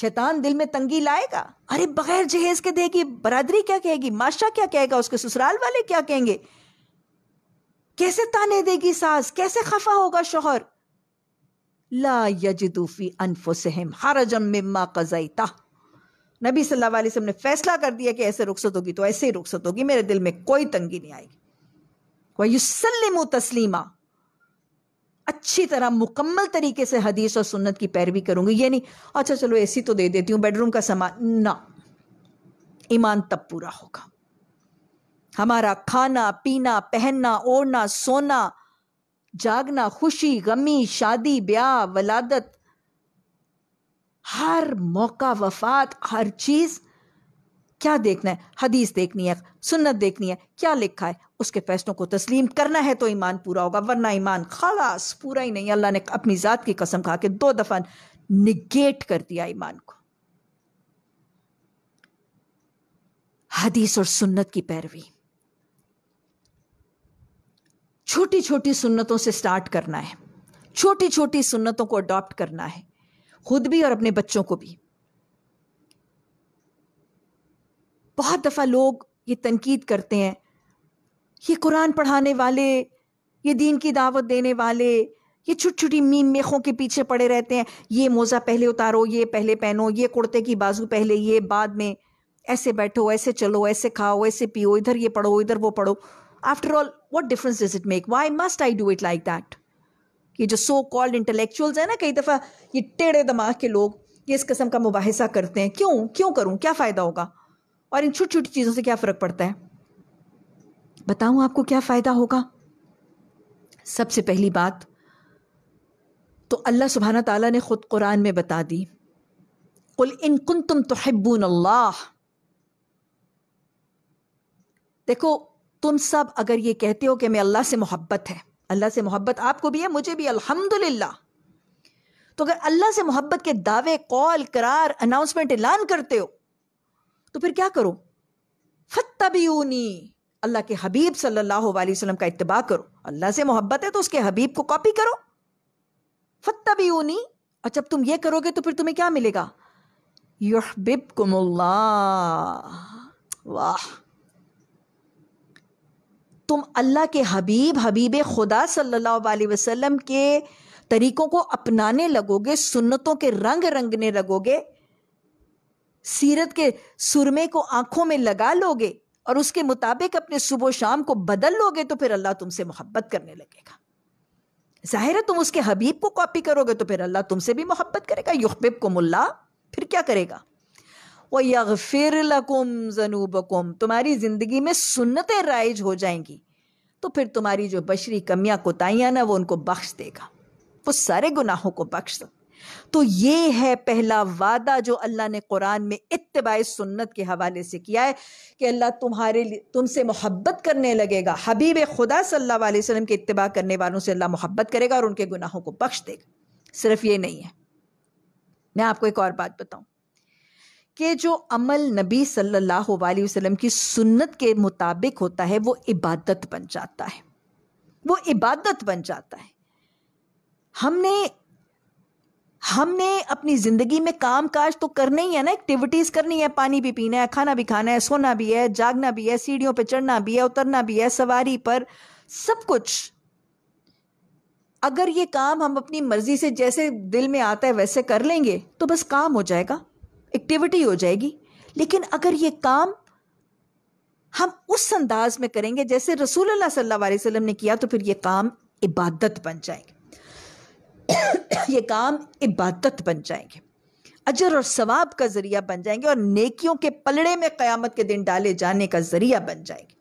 शैतान दिल में तंगी लाएगा अरे बगैर जहेज के देगी बरादरी क्या कहेगी माशा क्या कहेगा उसके ससुराल वाले क्या कहेंगे कैसे ताने देगी सास कैसे खफा होगा शोहर ला यजदूफी अनफुसहम हरजम मिम्मा कजैता नबी सल्लल्लाहु अलैहि वसल्लम ने फैसला कर दिया कि ऐसे रुखसत होगी तो ऐसे ही रुखसत होगी मेरे दिल में कोई तंगी नहीं आएगी वयुसलम तस्लीमा अच्छी तरह मुकम्मल तरीके से हदीस और सुन्नत की पैरवी करूंगी ये नहीं अच्छा चलो ऐसी तो दे देती हूँ बेडरूम का सामान ना ईमान तब पूरा होगा हमारा खाना पीना पहनना ओढ़ना सोना जागना खुशी गमी शादी ब्याह वलादत हर मौका वफात हर चीज़ क्या देखना है हदीस देखनी है सुन्नत देखनी है क्या लिखा है उसके फैसलों को तस्लीम करना है तो ईमान पूरा होगा वरना ईमान खलास पूरा ही नहीं अल्लाह ने अपनी ज़ात की कसम खा के दो दफ़ा निगेट कर दिया ईमान को हदीस और सुन्नत की पैरवी छोटी छोटी सुन्नतों से स्टार्ट करना है छोटी छोटी सुन्नतों को अडॉप्ट करना है खुद भी और अपने बच्चों को भी बहुत दफ़ा लोग ये तनकीद करते हैं ये कुरान पढ़ाने वाले ये दीन की दावत देने वाले ये छोटी छोटी मीम मेखों के पीछे पड़े रहते हैं ये मोज़ा पहले उतारो ये पहले पहनो ये कुर्ते की बाजू पहले ये बाद में ऐसे बैठो ऐसे चलो ऐसे खाओ ऐसे पियो इधर ये पढ़ो इधर वो पढ़ो after all what difference does it make why must I do it like that ये जो सो कॉल्ड इंटेलेक्चुअल्स हैं ना कई दफ़ा ये टेढ़े दिमाग के लोग ये इस कस्म का मुबासा करते हैं क्यों क्यों करूँ क्या फ़ायदा होगा और इन छोटी छोटी चीज़ों से क्या फ़र्क पड़ता है बताऊं आपको क्या फ़ायदा होगा सबसे पहली बात तो अल्लाह सुबहाना ताला ने ख़ुद कुरान में बता दी कुल इन कुन तुम तो अल्लाह देखो तुम सब अगर ये कहते हो कि मैं अल्लाह से मोहब्बत है अल्लाह से मोहब्बत आपको भी है मुझे भी अल्हम्दुलिल्लाह तो अगर अल्लाह से मोहब्बत के दावे कॉल करार अनाउंसमेंट ऐलान करते हो तो फिर क्या करो फतबी अल्लाह के हबीब सल्लल्लाहु अलैहि वसल्लम का इतबा करो अल्लाह से मोहब्बत है तो उसके हबीब को कॉपी करो फत्तबीनी और जब तुम ये करोगे तो फिर तुम्हें क्या मिलेगा युहबिब कुमुल्ला वाह तुम अल्लाह के हबीब हबीब खुदा सल्लल्लाहु अलैहि वसल्लम के तरीकों को अपनाने लगोगे सुन्नतों के रंग रंगने लगोगे सीरत के सुरमे को आंखों में लगा लोगे और उसके मुताबिक अपने सुबह शाम को बदल लोगे तो फिर अल्लाह तुमसे मोहब्बत करने लगेगा जाहिर है तुम उसके हबीब को कॉपी करोगे तो फिर अल्लाह तुमसे भी मोहब्बत करेगा युखबिब को मुल्ला फिर क्या करेगा वह यगफिर लकुम जनूबकुम तुम्हारी ज़िंदगी में सुन्नतें राइज हो जाएंगी तो फिर तुम्हारी जो बशरी कमियां कोताइयां ना वो उनको बख्श देगा वो सारे गुनाहों को बख्श सकता तो ये है पहला वादा जो अल्लाह ने कुरान में इतबाई सुन्नत के हवाले से किया है कि अल्लाह तुम्हारे लिए तुमसे मोहब्बत करने लगेगा हबीब खुदा सल्लल्लाहु अलैहि वसल्लम के इतबा करने वालों से अल्लाह मोहब्बत करेगा और उनके गुनाहों को बख्श देगा सिर्फ ये नहीं है मैं आपको एक और बात बताऊं कि जो अमल नबी सल्लल्लाहु अलैहि वसल्लम की सुन्नत के मुताबिक होता है वो इबादत बन जाता है वो इबादत बन जाता है हमने हमने अपनी ज़िंदगी में काम काज तो करना ही है ना एक्टिविटीज़ करनी है पानी भी पीना है खाना भी खाना है सोना भी है जागना भी है सीढ़ियों पर चढ़ना भी है उतरना भी है सवारी पर सब कुछ अगर ये काम हम अपनी मर्जी से जैसे दिल में आता है वैसे कर लेंगे तो बस काम हो जाएगा एक्टिविटी हो जाएगी लेकिन अगर ये काम हम उस अंदाज में करेंगे जैसे रसूल सल्लल्लाहु अलैहि वसल्लम ने किया तो फिर ये काम इबादत बन जाएगी ये काम इबादत बन जाएंगे अजर और सवाब का ज़रिया बन जाएंगे और नेकियों के पलड़े में क़यामत के दिन डाले जाने का ज़रिया बन जाएंगे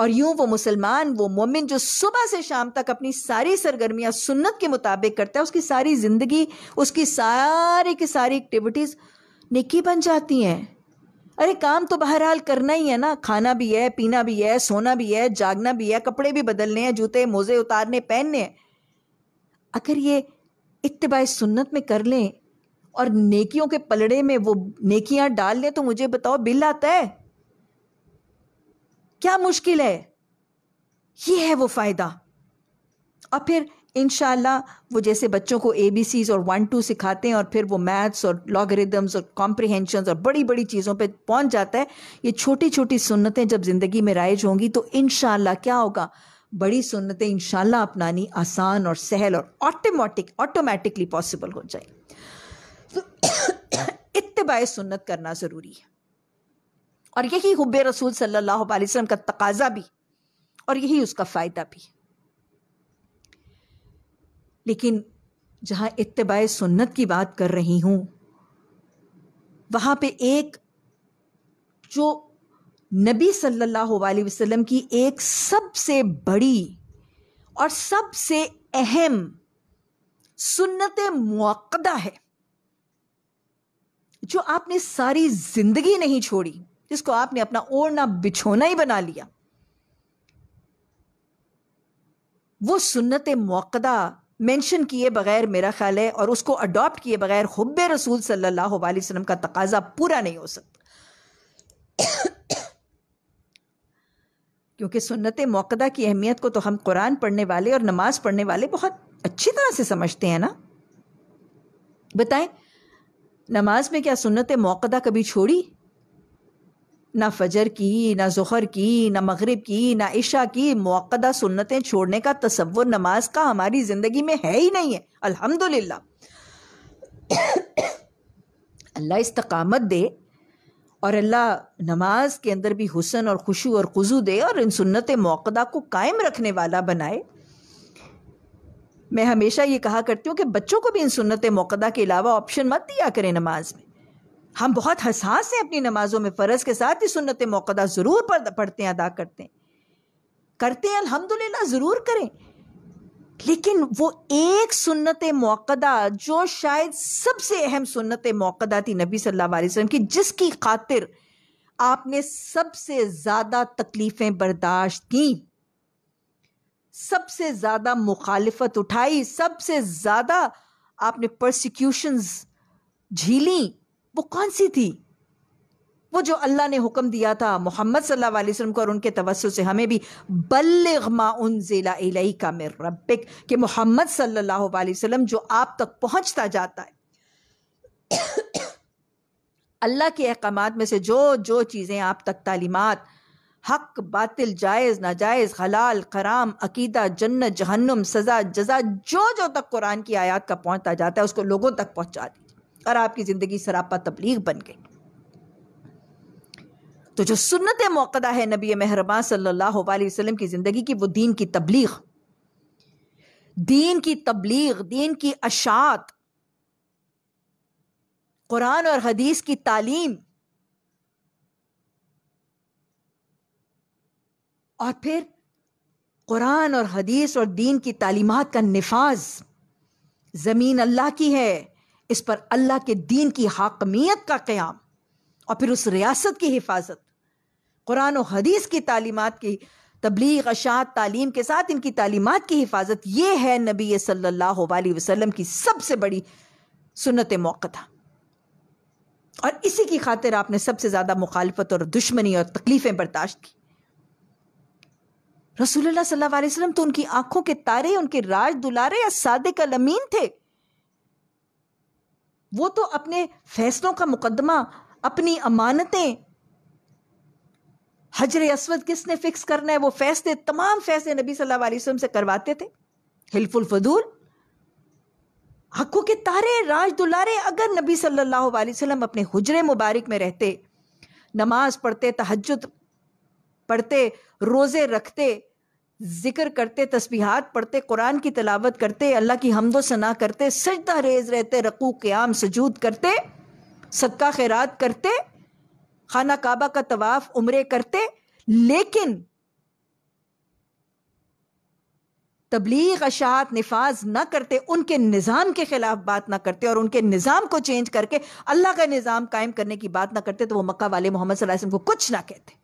और यूं वो मुसलमान वो मोमिन जो सुबह से शाम तक अपनी सारी सरगर्मियां सुन्नत के मुताबिक करता है उसकी सारी ज़िंदगी उसकी सारी की सारी एक्टिविटीज़ नेकी बन जाती हैं अरे काम तो बहरहाल करना ही है ना खाना भी है पीना भी है सोना भी है जागना भी है कपड़े भी बदलने हैं जूते मोज़े उतारने पहनने हैं अगर ये इतबा सुन्नत में कर लें और नेकियों के पलड़े में वो नेकियां डाल लें तो मुझे बताओ बिल आता है क्या मुश्किल है ये है वो फ़ायदा और फिर इन वो जैसे बच्चों को ए बी सीज और वन टू सिखाते हैं और फिर वो मैथ्स और लॉगरिदम्स और कॉम्प्रिहेंशन और बड़ी बड़ी चीज़ों पे पहुंच जाता है ये छोटी छोटी सुन्नतें जब ज़िंदगी में राइज होंगी तो इन क्या होगा बड़ी सुन्नतें इन अपनानी आसान और सहल और ऑटोमेटिक ऑटोमेटिकली पॉसिबल हो जाए तो इतबाय सुन्नत करना ज़रूरी है और यही हुब्बे रसूल सल्लल्लाहु अलैहि वसल्लम का तकाजा भी और यही उसका फ़ायदा भी लेकिन जहाँ इतबाय सुन्नत की बात कर रही हूँ वहाँ पे एक जो नबी सल्लल्लाहु अलैहि वसल्लम की एक सबसे बड़ी और सबसे अहम सुन्नत मुआदा है जो आपने सारी जिंदगी नहीं छोड़ी जिसको आपने अपना ओढ़ना बिछोना ही बना लिया वो सुन्नत मौकदा मेंशन किए बगैर मेरा ख्याल है और उसको अडॉप्ट किए बगैर हुब्बे रसूल सल्लल्लाहु अलैहि वसल्लम का तकाजा पूरा नहीं हो सकता क्योंकि सुन्नत मौकदा की अहमियत को तो हम कुरान पढ़ने वाले और नमाज पढ़ने वाले बहुत अच्छी तरह से समझते हैं ना बताएं नमाज में क्या सुन्नत मौकदा कभी छोड़ी ना फजर की ना जहर की ना मगरिब की ना इशा की मौकदा सुन्नतें छोड़ने का तस्वुर नमाज का हमारी ज़िंदगी में है ही नहीं है अल्हम्दुलिल्लाह अल्लाह इस्तकामत दे और अल्लाह नमाज के अंदर भी हुसन और खुशू और खुजू दे और इन सुन्नत मौक़दा को कायम रखने वाला बनाए मैं हमेशा ये कहा करती हूँ कि बच्चों को भी इन सुन्नत मौक़दा के अलावा ऑप्शन मत दिया करें नमाज में हम बहुत हसास हैं अपनी नमाजों में फ़र्ज़ के साथ ही सुन्नत मौक़दा ज़रूर पढ़ते हैं अदा करते हैं करते हैं अलहमदिल्ला ज़रूर करें लेकिन वो एक सुन्नत मौकदा जो शायद सबसे अहम सुन्नत मौकदा थी नबी सल्लल्लाहु अलैहि वसल्लम की जिसकी खातिर आपने सबसे ज़्यादा तकलीफ़ें बर्दाश्त की सबसे ज़्यादा मुखालफत उठाई सबसे ज़्यादा आपने प्रोसिक्यूशन झीली वो कौन सी थी वो जो अल्लाह ने हुक्म दिया था मोहम्मद सल्लल्लाहु अलैहि वसल्लम को और उनके तवस्सुल से हमें भी बल्लमा उन ज़िला का मेर रबिक कि मोहम्मद सल्लल्लाहु अलैहि वसल्लम जो आप तक पहुंचता जाता है अल्लाह के अहकाम में से जो जो चीज़ें आप तक तालीमत हक बातिल जायज़ नाजायज़ हलाल कराम अकीदा जन्नत जहन्नुम सज़ा जजा जो जो तक कुरान की आयात का पहुंचता जाता है उसको लोगों तक पहुंचा दीजिए और आपकी ज़िंदगी सरापा तबलीग बन गई तो जो सुन्नत मौकदा है नबी महरबा सल्लल्लाहु अलैहि वसल्लम की ज़िंदगी की वो दीन की तबलीग दीन की तबलीग दीन की अशात कुरान और हदीस की तालीम और फिर कुरान और हदीस और दीन की तालीमत का नफाज ज़मीन अल्लाह की है इस पर अल्लाह के दीन की हाकमियत का क़्याम और फिर उस रियासत की हिफाजत कुरान और हदीस की तालीमत की तबलीग अशात तालीम के साथ इनकी तालीमत की हिफाजत ये है नबी सल्लल्लाहु अलैहि वसल्लम की सबसे बड़ी सुनत मौका था और इसी की खातिर आपने सबसे ज़्यादा मुखालफत और दुश्मनी और तकलीफ़ें बर्दाश्त की रसूलुल्लाह सल्लल्लाहु अलैहि वसल्लम तो उनकी आंखों के तारे उनके राज दुलारे या सादे का लमीन थे वो तो अपने फैसलों का मुकदमा अपनी अमानतें हजर असवद किसने फिक्स करना है वो फैसले तमाम फैसले नबी सल्लल्लाहु अलैहि वसल्लम से करवाते थे हिलफुल फजूल हकों के तारे राज दुलारे अगर नबी सल्लल्लाहु अलैहि वसल्लम अपने हजरे मुबारक में रहते नमाज पढ़ते तहजद पढ़ते रोज़े रखते जिक्र करते तस्बीहात पढ़ते कुरान की तलावत करते अल्लाह की हमदो सना करते सजदा रेज रहते रकू क्याम सजूद करते सदका खैरात करते खाना काबा का तवाफ उम्र करते लेकिन तबलीग अशात निफाज ना करते उनके निज़ाम के ख़िलाफ़ बात ना करते और उनके निज़ाम को चेंज करके अल्लाह का निज़ाम कायम करने की बात ना करते तो वो मक्का वाले मोहम्मद वसल्लम को कुछ ना कहते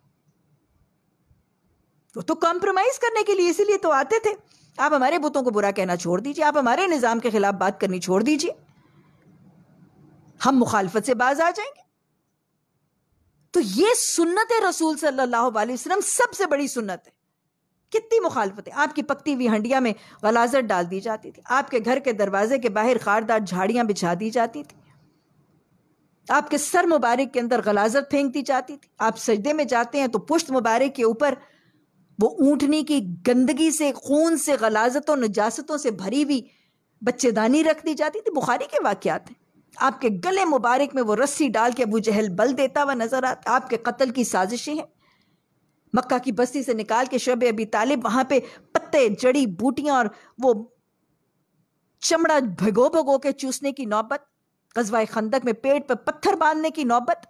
वो तो कॉम्प्रोमाइज़ करने के लिए इसीलिए तो आते थे आप हमारे बुतों को बुरा कहना छोड़ दीजिए आप हमारे निज़ाम के ख़िलाफ़ बात करनी छोड़ दीजिए हम मुखालफत से बाज आ जाएंगे तो ये सुन्नत रसूल सल्लल्लाहु अलैहि वसल्लम सबसे बड़ी सुन्नत है कितनी मुखालफत है आपकी पकती हुई हंडिया में गलाजत डाल दी जाती थी आपके घर के दरवाजे के बाहर खारदार झाड़ियां बिछा दी जाती थी आपके सर मुबारक के अंदर गलाजत फेंक दी जाती थी आप सजदे में जाते हैं तो पुष्ट मुबारक के ऊपर वो ऊंटनी की गंदगी से खून से गलाजतों नजासतों से भरी हुई बच्चेदानी रख दी जाती थी बुखारी के वाक्यात हैं आपके गले मुबारक में वो रस्सी डाल के अबू जहल बल देता हुआ नजर आता आपके कत्ल की साजिशें हैं मक्का की बस्ती से निकाल के शब अबी तालिब वहां पे पत्ते जड़ी बूटियां और वो चमड़ा भगो भगो के चूसने की नौबत कस्बा खंदक में पेट पर पत्थर बांधने की नौबत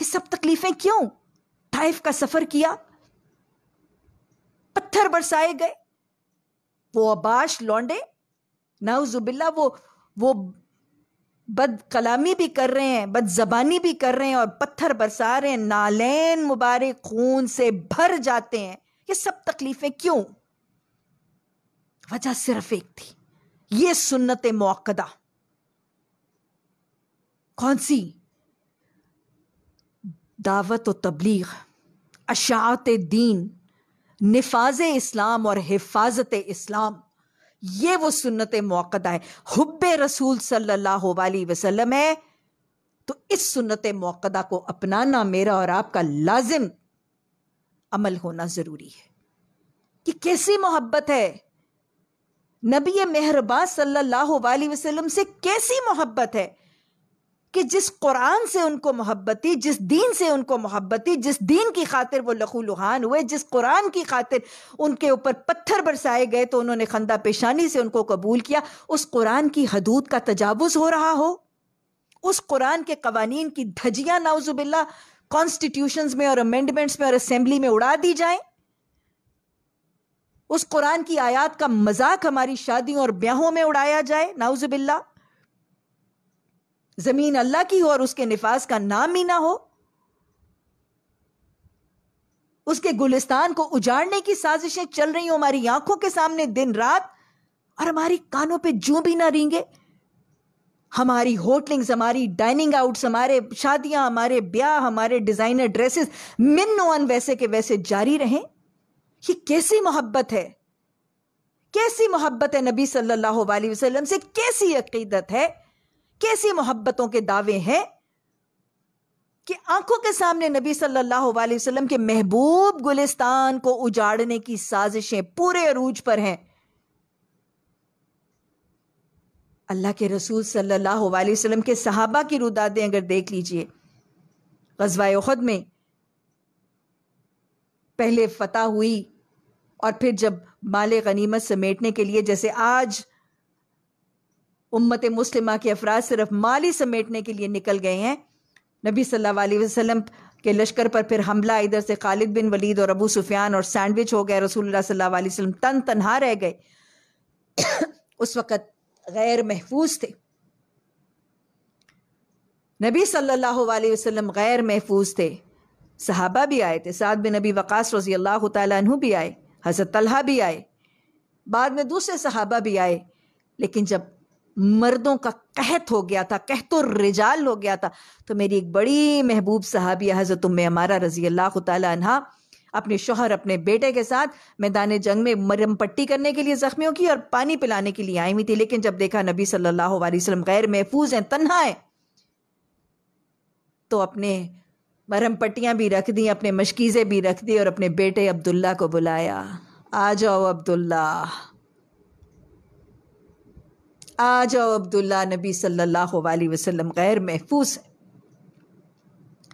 ये सब तकलीफें क्यों ताइफ का सफर किया पत्थर बरसाए गए वो अबाश लौंडे नाउजुबिल्ला वो वो बद कलामी भी कर रहे हैं बद जबानी भी कर रहे हैं और पत्थर बरसा रहे हैं नालैन मुबारक खून से भर जाते हैं ये सब तकलीफें क्यों वजह सिर्फ एक थी ये सुन्नत मौकदा कौन सी दावत व तबलीग अशात दीन नफाज इस्लाम और हिफाजत इस्लाम ये वो सुन्नत मौकदा है हुब्बे रसूल सल्लल्लाहु अलैहि वसल्लम है तो इस सुन्नत मौकदा को अपनाना मेरा और आपका लाजिम अमल होना ज़रूरी है कि कैसी मोहब्बत है नबी मेहरबान सल्लल्लाहु अलैहि वसल्लम से कैसी मोहब्बत है कि जिस कुरान से उनको मोहब्बती जिस दीन से उनको मोहब्बती जिस दीन की खातिर वो लखू लुहान हुए जिस कुरान की खातिर उनके ऊपर पत्थर बरसाए गए तो उन्होंने खंदा पेशानी से उनको कबूल किया उस कुरान की हदूद का तजावज़ हो रहा हो उस कुरान के कवानीन की धजियां नाउजुबिल्ला कॉन्स्टिट्यूशन में और अमेंडमेंट्स में और असेंबली में उड़ा दी जाए उस कुरान की आयात का मजाक हमारी शादियों और ब्याहों में उड़ाया जाए नाउजुबिल्ला जमीन अल्लाह की हो और उसके निफास का नाम ही ना हो उसके गुलिस्तान को उजाड़ने की साजिशें चल रही हो हमारी आंखों के सामने दिन रात और हमारी कानों पे जू भी ना रींगे हमारी होटलिंग्स हमारी डाइनिंग आउट्स हमारे शादियां हमारे ब्याह हमारे डिजाइनर ड्रेसेस मिन वैसे के वैसे जारी रहें ये कैसी मोहब्बत है कैसी मोहब्बत है नबी सल्लल्लाहु अलैहि वसल्लम से कैसी अकीदत है कैसी मोहब्बतों के दावे हैं कि आंखों के सामने नबी सल्लल्लाहु अलैहि वसल्लम के महबूब गुलिस्तान को उजाड़ने की साजिशें पूरे अरूज पर हैं अल्लाह के रसूल सल्लल्लाहु अलैहि वसल्लम के सहाबा की रुदादें अगर देख लीजिए गजवा खुद में पहले फतह हुई और फिर जब माले गनीमत समेटने के लिए जैसे आज उम्मत मुस्लिमा के अफराज़ सिर्फ माली समेटने के लिए निकल गए हैं नबी सल्ला वसलम के लश्कर पर फिर हमला इधर से खालिद बिन वलीद और अबू सुफियान और सैंडविच हो गए रसूल वसल्लम तन तनहा रह गए उस वक़्त गैर महफूज थे नबी सल्लल्लाहु अलैहि वसल्लम गैर महफूज थे सहाबा भी आए थे साद बिन नबी वक़ास रजी अल्लाह तु भी आए हज़रत तलहा भी आए बाद में दूसरे सहाबा भी आए लेकिन जब मर्दों का कहत हो गया था कहतो रिजाल हो गया था तो मेरी एक बड़ी महबूब साहबिया हज़रत उम हमारा रजी अल्लाह तहा अपने शोहर अपने बेटे के साथ मैदान जंग में मरम पट्टी करने के लिए जख्मियों की और पानी पिलाने के लिए आई हुई थी लेकिन जब देखा नबी सल्लल्लाहु अलैहि वसल्लम गैर महफूज हैं तन्हा हैं तो अपने मरम पट्टियां भी रख दी अपने मशकीजे भी रख दी और अपने बेटे अब्दुल्ला को बुलाया आ जाओ अब्दुल्ला आ जाओ अब्दुल्ला नबी सल्लल्लाहु अलैहि वसल्लम गैर महफूज है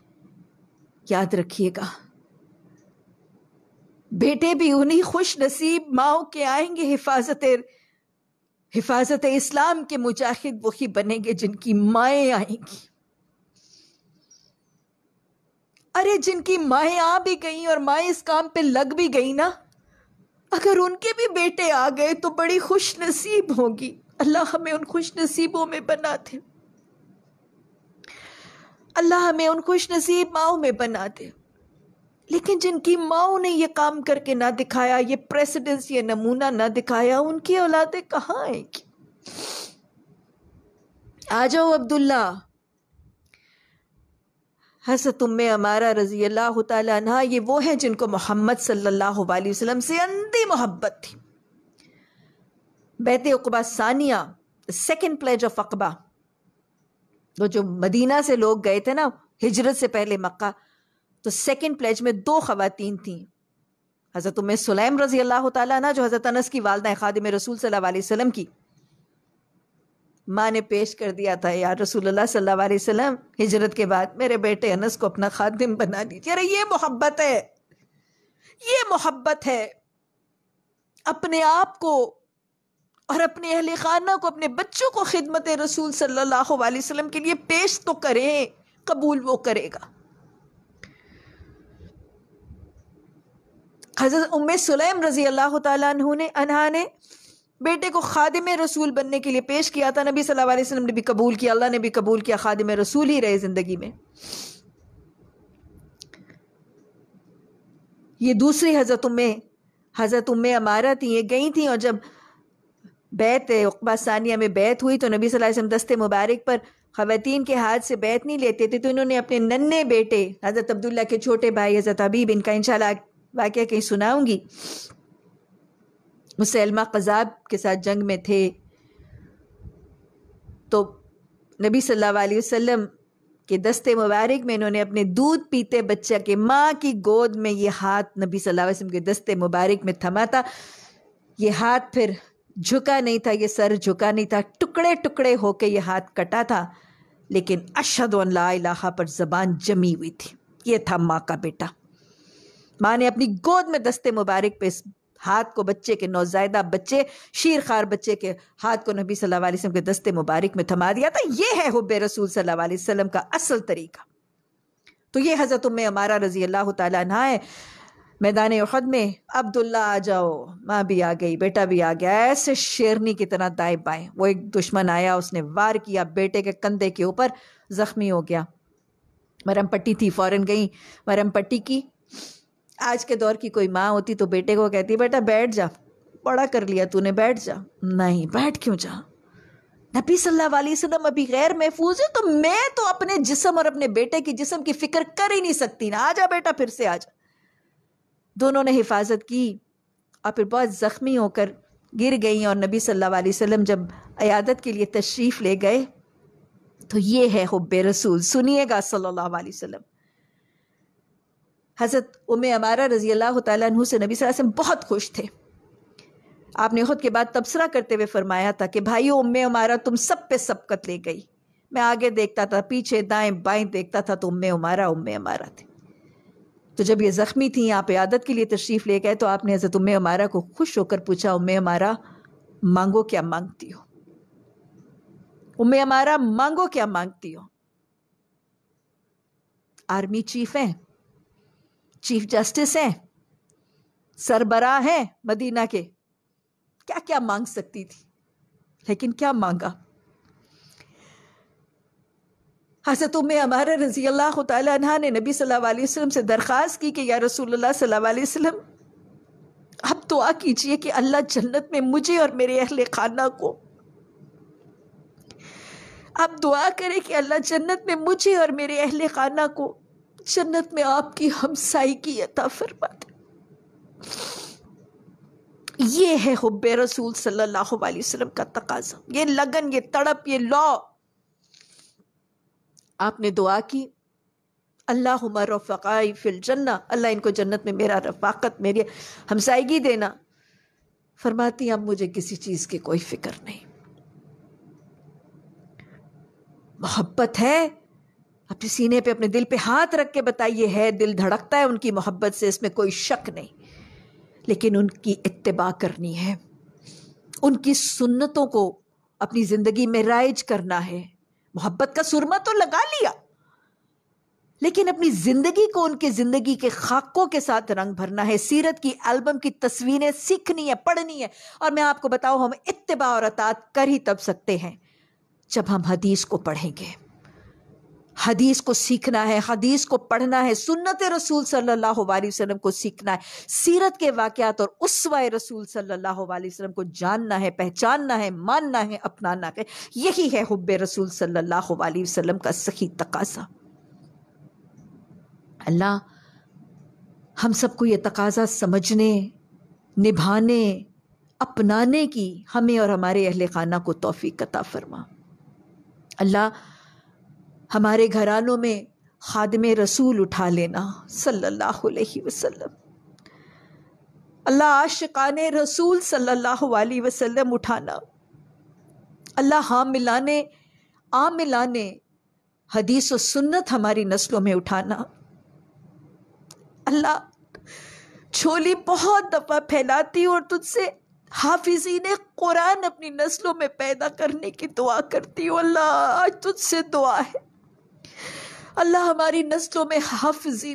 याद रखिएगा बेटे भी उन्हीं खुश नसीब माओ के आएंगे हिफाजत हिफाजत इस्लाम के मुजाहिद वही बनेंगे जिनकी माए आएंगी अरे जिनकी माए आ भी गई और माए इस काम पे लग भी गई ना अगर उनके भी बेटे आ गए तो बड़ी खुश नसीब होगी अल्लाह हमें उन खुश नसीबों में बना दे अल्लाह हमें उन खुश नसीब माओ में बना दे लेकिन जिनकी माओ ने ये काम करके ना दिखाया ये प्रेसिडेंस ये नमूना ना दिखाया उनकी औलादे कहाँ आएंगी आ जाओ अब्दुल्ला हसत उम हमारा रजी अल्लाह तह ये वो हैं जिनको मोहम्मद सल्लल्लाहु अलैहि वसल्लम से अंधी मोहब्बत थी बैत उकबा सानिया सेकेंड प्लेज ऑफ अकबा वो जो मदीना से लोग गए थे ना हिजरत से पहले मक्का तो सेकेंड प्लेज में दो खवतिन थी हज़रत उम्म सुलैम रजी अल्लाह ताला जो हज़रत अनस की वालदा ख़ादिम रसूल सल्लाम की माँ ने पेश कर दिया था यार रसूल सल्लाम हिजरत के बाद मेरे बेटे अनस को अपना खादिम बना दीजिए अरे ये मोहब्बत है ये मोहब्बत है अपने आप को और अपने अहल खाना को अपने बच्चों को खिदमत रसूल सल्लल्लाहु अलैहि वसल्लम के लिए पेश तो करें कबूल वो करेगा हज़रत उम सुलेम रज़ी अल्लाह तु ने अनहा ने बेटे को खादिम रसूल बनने के लिए पेश किया था नबी सल्लल्लाहु अलैहि वसल्लम ने भी कबूल किया अल्लाह ने भी कबूल किया खादिम रसूल ही रहे ज़िंदगी में ये दूसरी हज़रत उम्मे हज़रत उम्मे अमारा थी ये गई थी और जब बैत उकबा सानिया में बैत हुई तो नबी सल्लल्लाहु अलैहि वसल्लम दस्ते मुबारक पर ख़वातीन के हाथ से बैत नहीं लेते थे तो इन्होंने अपने नन्हे बेटे हज़रत अब्दुल्ला के छोटे भाई हज़रत हबीब इनका इनशाला वाक़ कहीं सुनाऊंगी मुसलमा कज़ाब के साथ जंग में थे तो नबी सल वसम के दस्ते मुबारक में इन्होंने अपने दूध पीते बच्चा के माँ की गोद में ये हाथ नबी सल वसम के दस्ते मुबारक में थमा था ये हाथ फिर झुका नहीं था ये सर झुका नहीं था टुकड़े टुकड़े होके ये हाथ कटा था लेकिन अशद इलाहा पर जबान जमी हुई थी ये था माँ का बेटा माँ ने अपनी गोद में दस्ते मुबारक पे इस हाथ को बच्चे के नौजायदा बच्चे शीर खार बच्चे के हाथ को नबी सल्लल्लाहु वसल्लम के दस्ते मुबारक में थमा दिया था ये है हुब रसूल सल्लल्लाहु अलैहि वसल्लम का असल तरीका तो ये हज़रत उम हमारा रजी अल्लाह तह है मैदान उहद में अब्दुल्ला आ जाओ माँ भी आ गई बेटा भी आ गया ऐसे शेरनी की तरह दाएं बाएं वो एक दुश्मन आया उसने वार किया बेटे के कंधे के ऊपर ज़ख्मी हो गया मरम पट्टी थी फ़ौरन गई मरम पट्टी की आज के दौर की कोई माँ होती तो बेटे को कहती बेटा बैठ जा बड़ा कर लिया तूने बैठ जा नहीं बैठ क्यों जा नबी सल्लल्लाहु अलैहि वसल्लम अभी गैर महफूज है तो मैं तो अपने जिसम और अपने बेटे की जिसम की फिक्र कर ही नहीं सकती ना आ जा बेटा फिर से आ जा दोनों ने हिफाजत की और फिर बहुत ज़ख्मी होकर गिर गई और नबी सल्लल्लाहु अलैहि वसल्लम जब अयादत के लिए तशरीफ़ ले गए तो ये है हब रसूल सुनिएगा सल्लल्लाहु अलैहि वसल्लम हज़रत उम अमारा रज़ी अल्लाह तु से नबी वसल्लम बहुत खुश थे आपने खुद के बाद तबसरा करते हुए फरमाया था कि भाई उम उमारा तुम सब पे सबकत ले गई मैं आगे देखता था पीछे दाएं बाएं देखता था तो उम उमारा उम अमारा थे तो जब ये ज़ख्मी थी आप आदत के लिए तशरीफ़ ले गए तो आपने हज़रत उम्मे हमारा को खुश होकर पूछा उम्मे हमारा मांगो क्या मांगती हो उम्मे हमारा मांगो क्या मांगती हो आर्मी चीफ हैं चीफ जस्टिस हैं सरबरा हैं मदीना के क्या क्या मांग सकती थी लेकिन क्या मांगा हज़रत उम अमारा रजी अल्लाह तह ने नबी सल्लल्लाहु से दरख्वास्त की कि या रसूल सल्लल्लाहु आप दुआ कीजिए कि अल्लाह जन्नत में मुझे और मेरे अहल खाना को आप दुआ करें कि अल्लाह जन्नत में मुझे और मेरे अहल खाना को जन्नत में आपकी हमसाई की अता फरमा दे ये है हब रसूल सल्लल्लाहु अलैहि वसल्लम का तकाजा ये लगन ये तड़प ये लॉ आपने दुआ की अल्लाह रफ़ाई फिल जन्ना अल्लाह इनको जन्नत में मेरा रफाकत मेरी हमसाइगी देना फरमाती अब मुझे किसी चीज़ की कोई फिक्र नहीं मोहब्बत है अपने सीने पे अपने दिल पे हाथ रख के बताइए है दिल धड़कता है उनकी मोहब्बत से इसमें कोई शक नहीं लेकिन उनकी इतबा करनी है उनकी सुन्नतों को अपनी ज़िंदगी में राइज करना है मोहब्बत का सुरमा तो लगा लिया लेकिन अपनी जिंदगी को उनके जिंदगी के खाकों के साथ रंग भरना है सीरत की एल्बम की तस्वीरें सीखनी है पढ़नी है और मैं आपको बताऊं हम इतबा और अतात कर ही तब सकते हैं जब हम हदीस को पढ़ेंगे हदीस को सीखना है हदीस को पढ़ना है सुन्नत रसूल सल्लल्लाहु अलैहि वसल्लम को सीखना है सीरत के वाक़ात और उस रसूल सल्लल्लाहु अलैहि वसल्लम को जानना है पहचानना है मानना है अपनाना है यही है हुब रसूल सल्लल्लाहु अलैहि वसल्लम का सही तकाजा अल्लाह हम सबको ये तकाजा समझने निभाने अपनाने की हमें और हमारे अहल खाना को तोफ़ी कता फरमा अल्लाह हमारे घरानों में खादम रसूल उठा लेना सल्लल्लाहु अलैहि वसल्लम अल्लाह आशान रसूल सल्लल्लाहु अलैहि वसल्लम उठाना अल्लाह हाँ मिलाने आ मिलाने हदीस व सुन्नत हमारी नस्लों में उठाना अल्लाह छोली बहुत दफ़ा फैलाती और तुझसे हाफिजीन कुरान अपनी नस्लों में पैदा करने की दुआ करती हूँ अल्लाह आज तुझसे दुआ है अल्लाह हमारी नस्लों में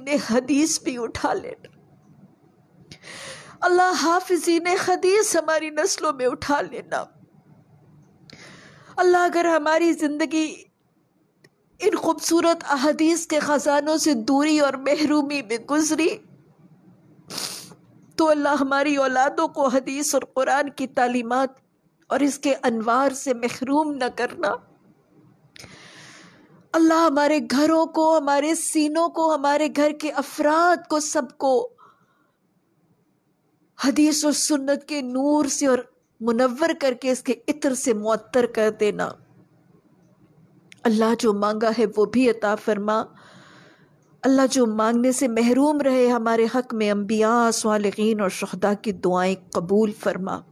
ने हदीस भी उठा लेना अल्लाह ने हदीस हमारी नस्लों में उठा लेना अल्लाह अगर हमारी ज़िंदगी इन खूबसूरत अहदीस के ख़जानों से दूरी और महरूमी में गुजरी तो अल्लाह हमारी औलादों को हदीस और कुरान की तालीमत और इसके अनवार से महरूम न करना अल्लाह हमारे घरों को हमारे सीनों को हमारे घर के अफराद को सबको हदीस और सुन्नत के नूर से और मुनवर करके इसके इतर से मअतर कर देना अल्लाह जो मांगा है वो भी अता फरमा अल्लाह जो मांगने से महरूम रहे हमारे हक में अम्बिया सालकिन और शहदा की दुआएं कबूल फरमा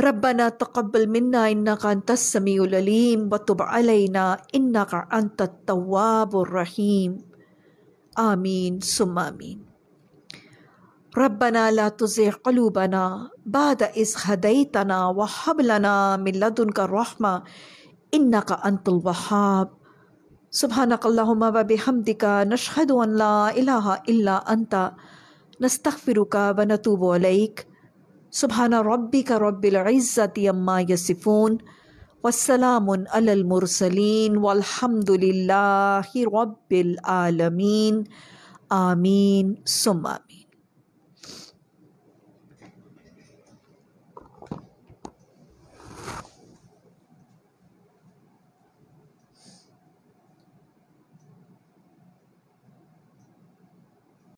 ربنا تقبل منا إنك أنت السميع العليم وتب علينا إنك أنت التواب الرحيم آمين ثم آمين ربنا لا تزغ قلوبنا بعد إذ هديتنا وهب لنا من لدنك الرحمة إنك أنت الوهاب سبحانك اللهم وبحمدك نشهد أن لا إله إلا أنت نستغفرك ونتوب إليك सुबहाना रबी का रबाज़त अम्मा यसिफ़ून वसलामसलिन वलहमदिल्ला रबालमीन आमीन सुम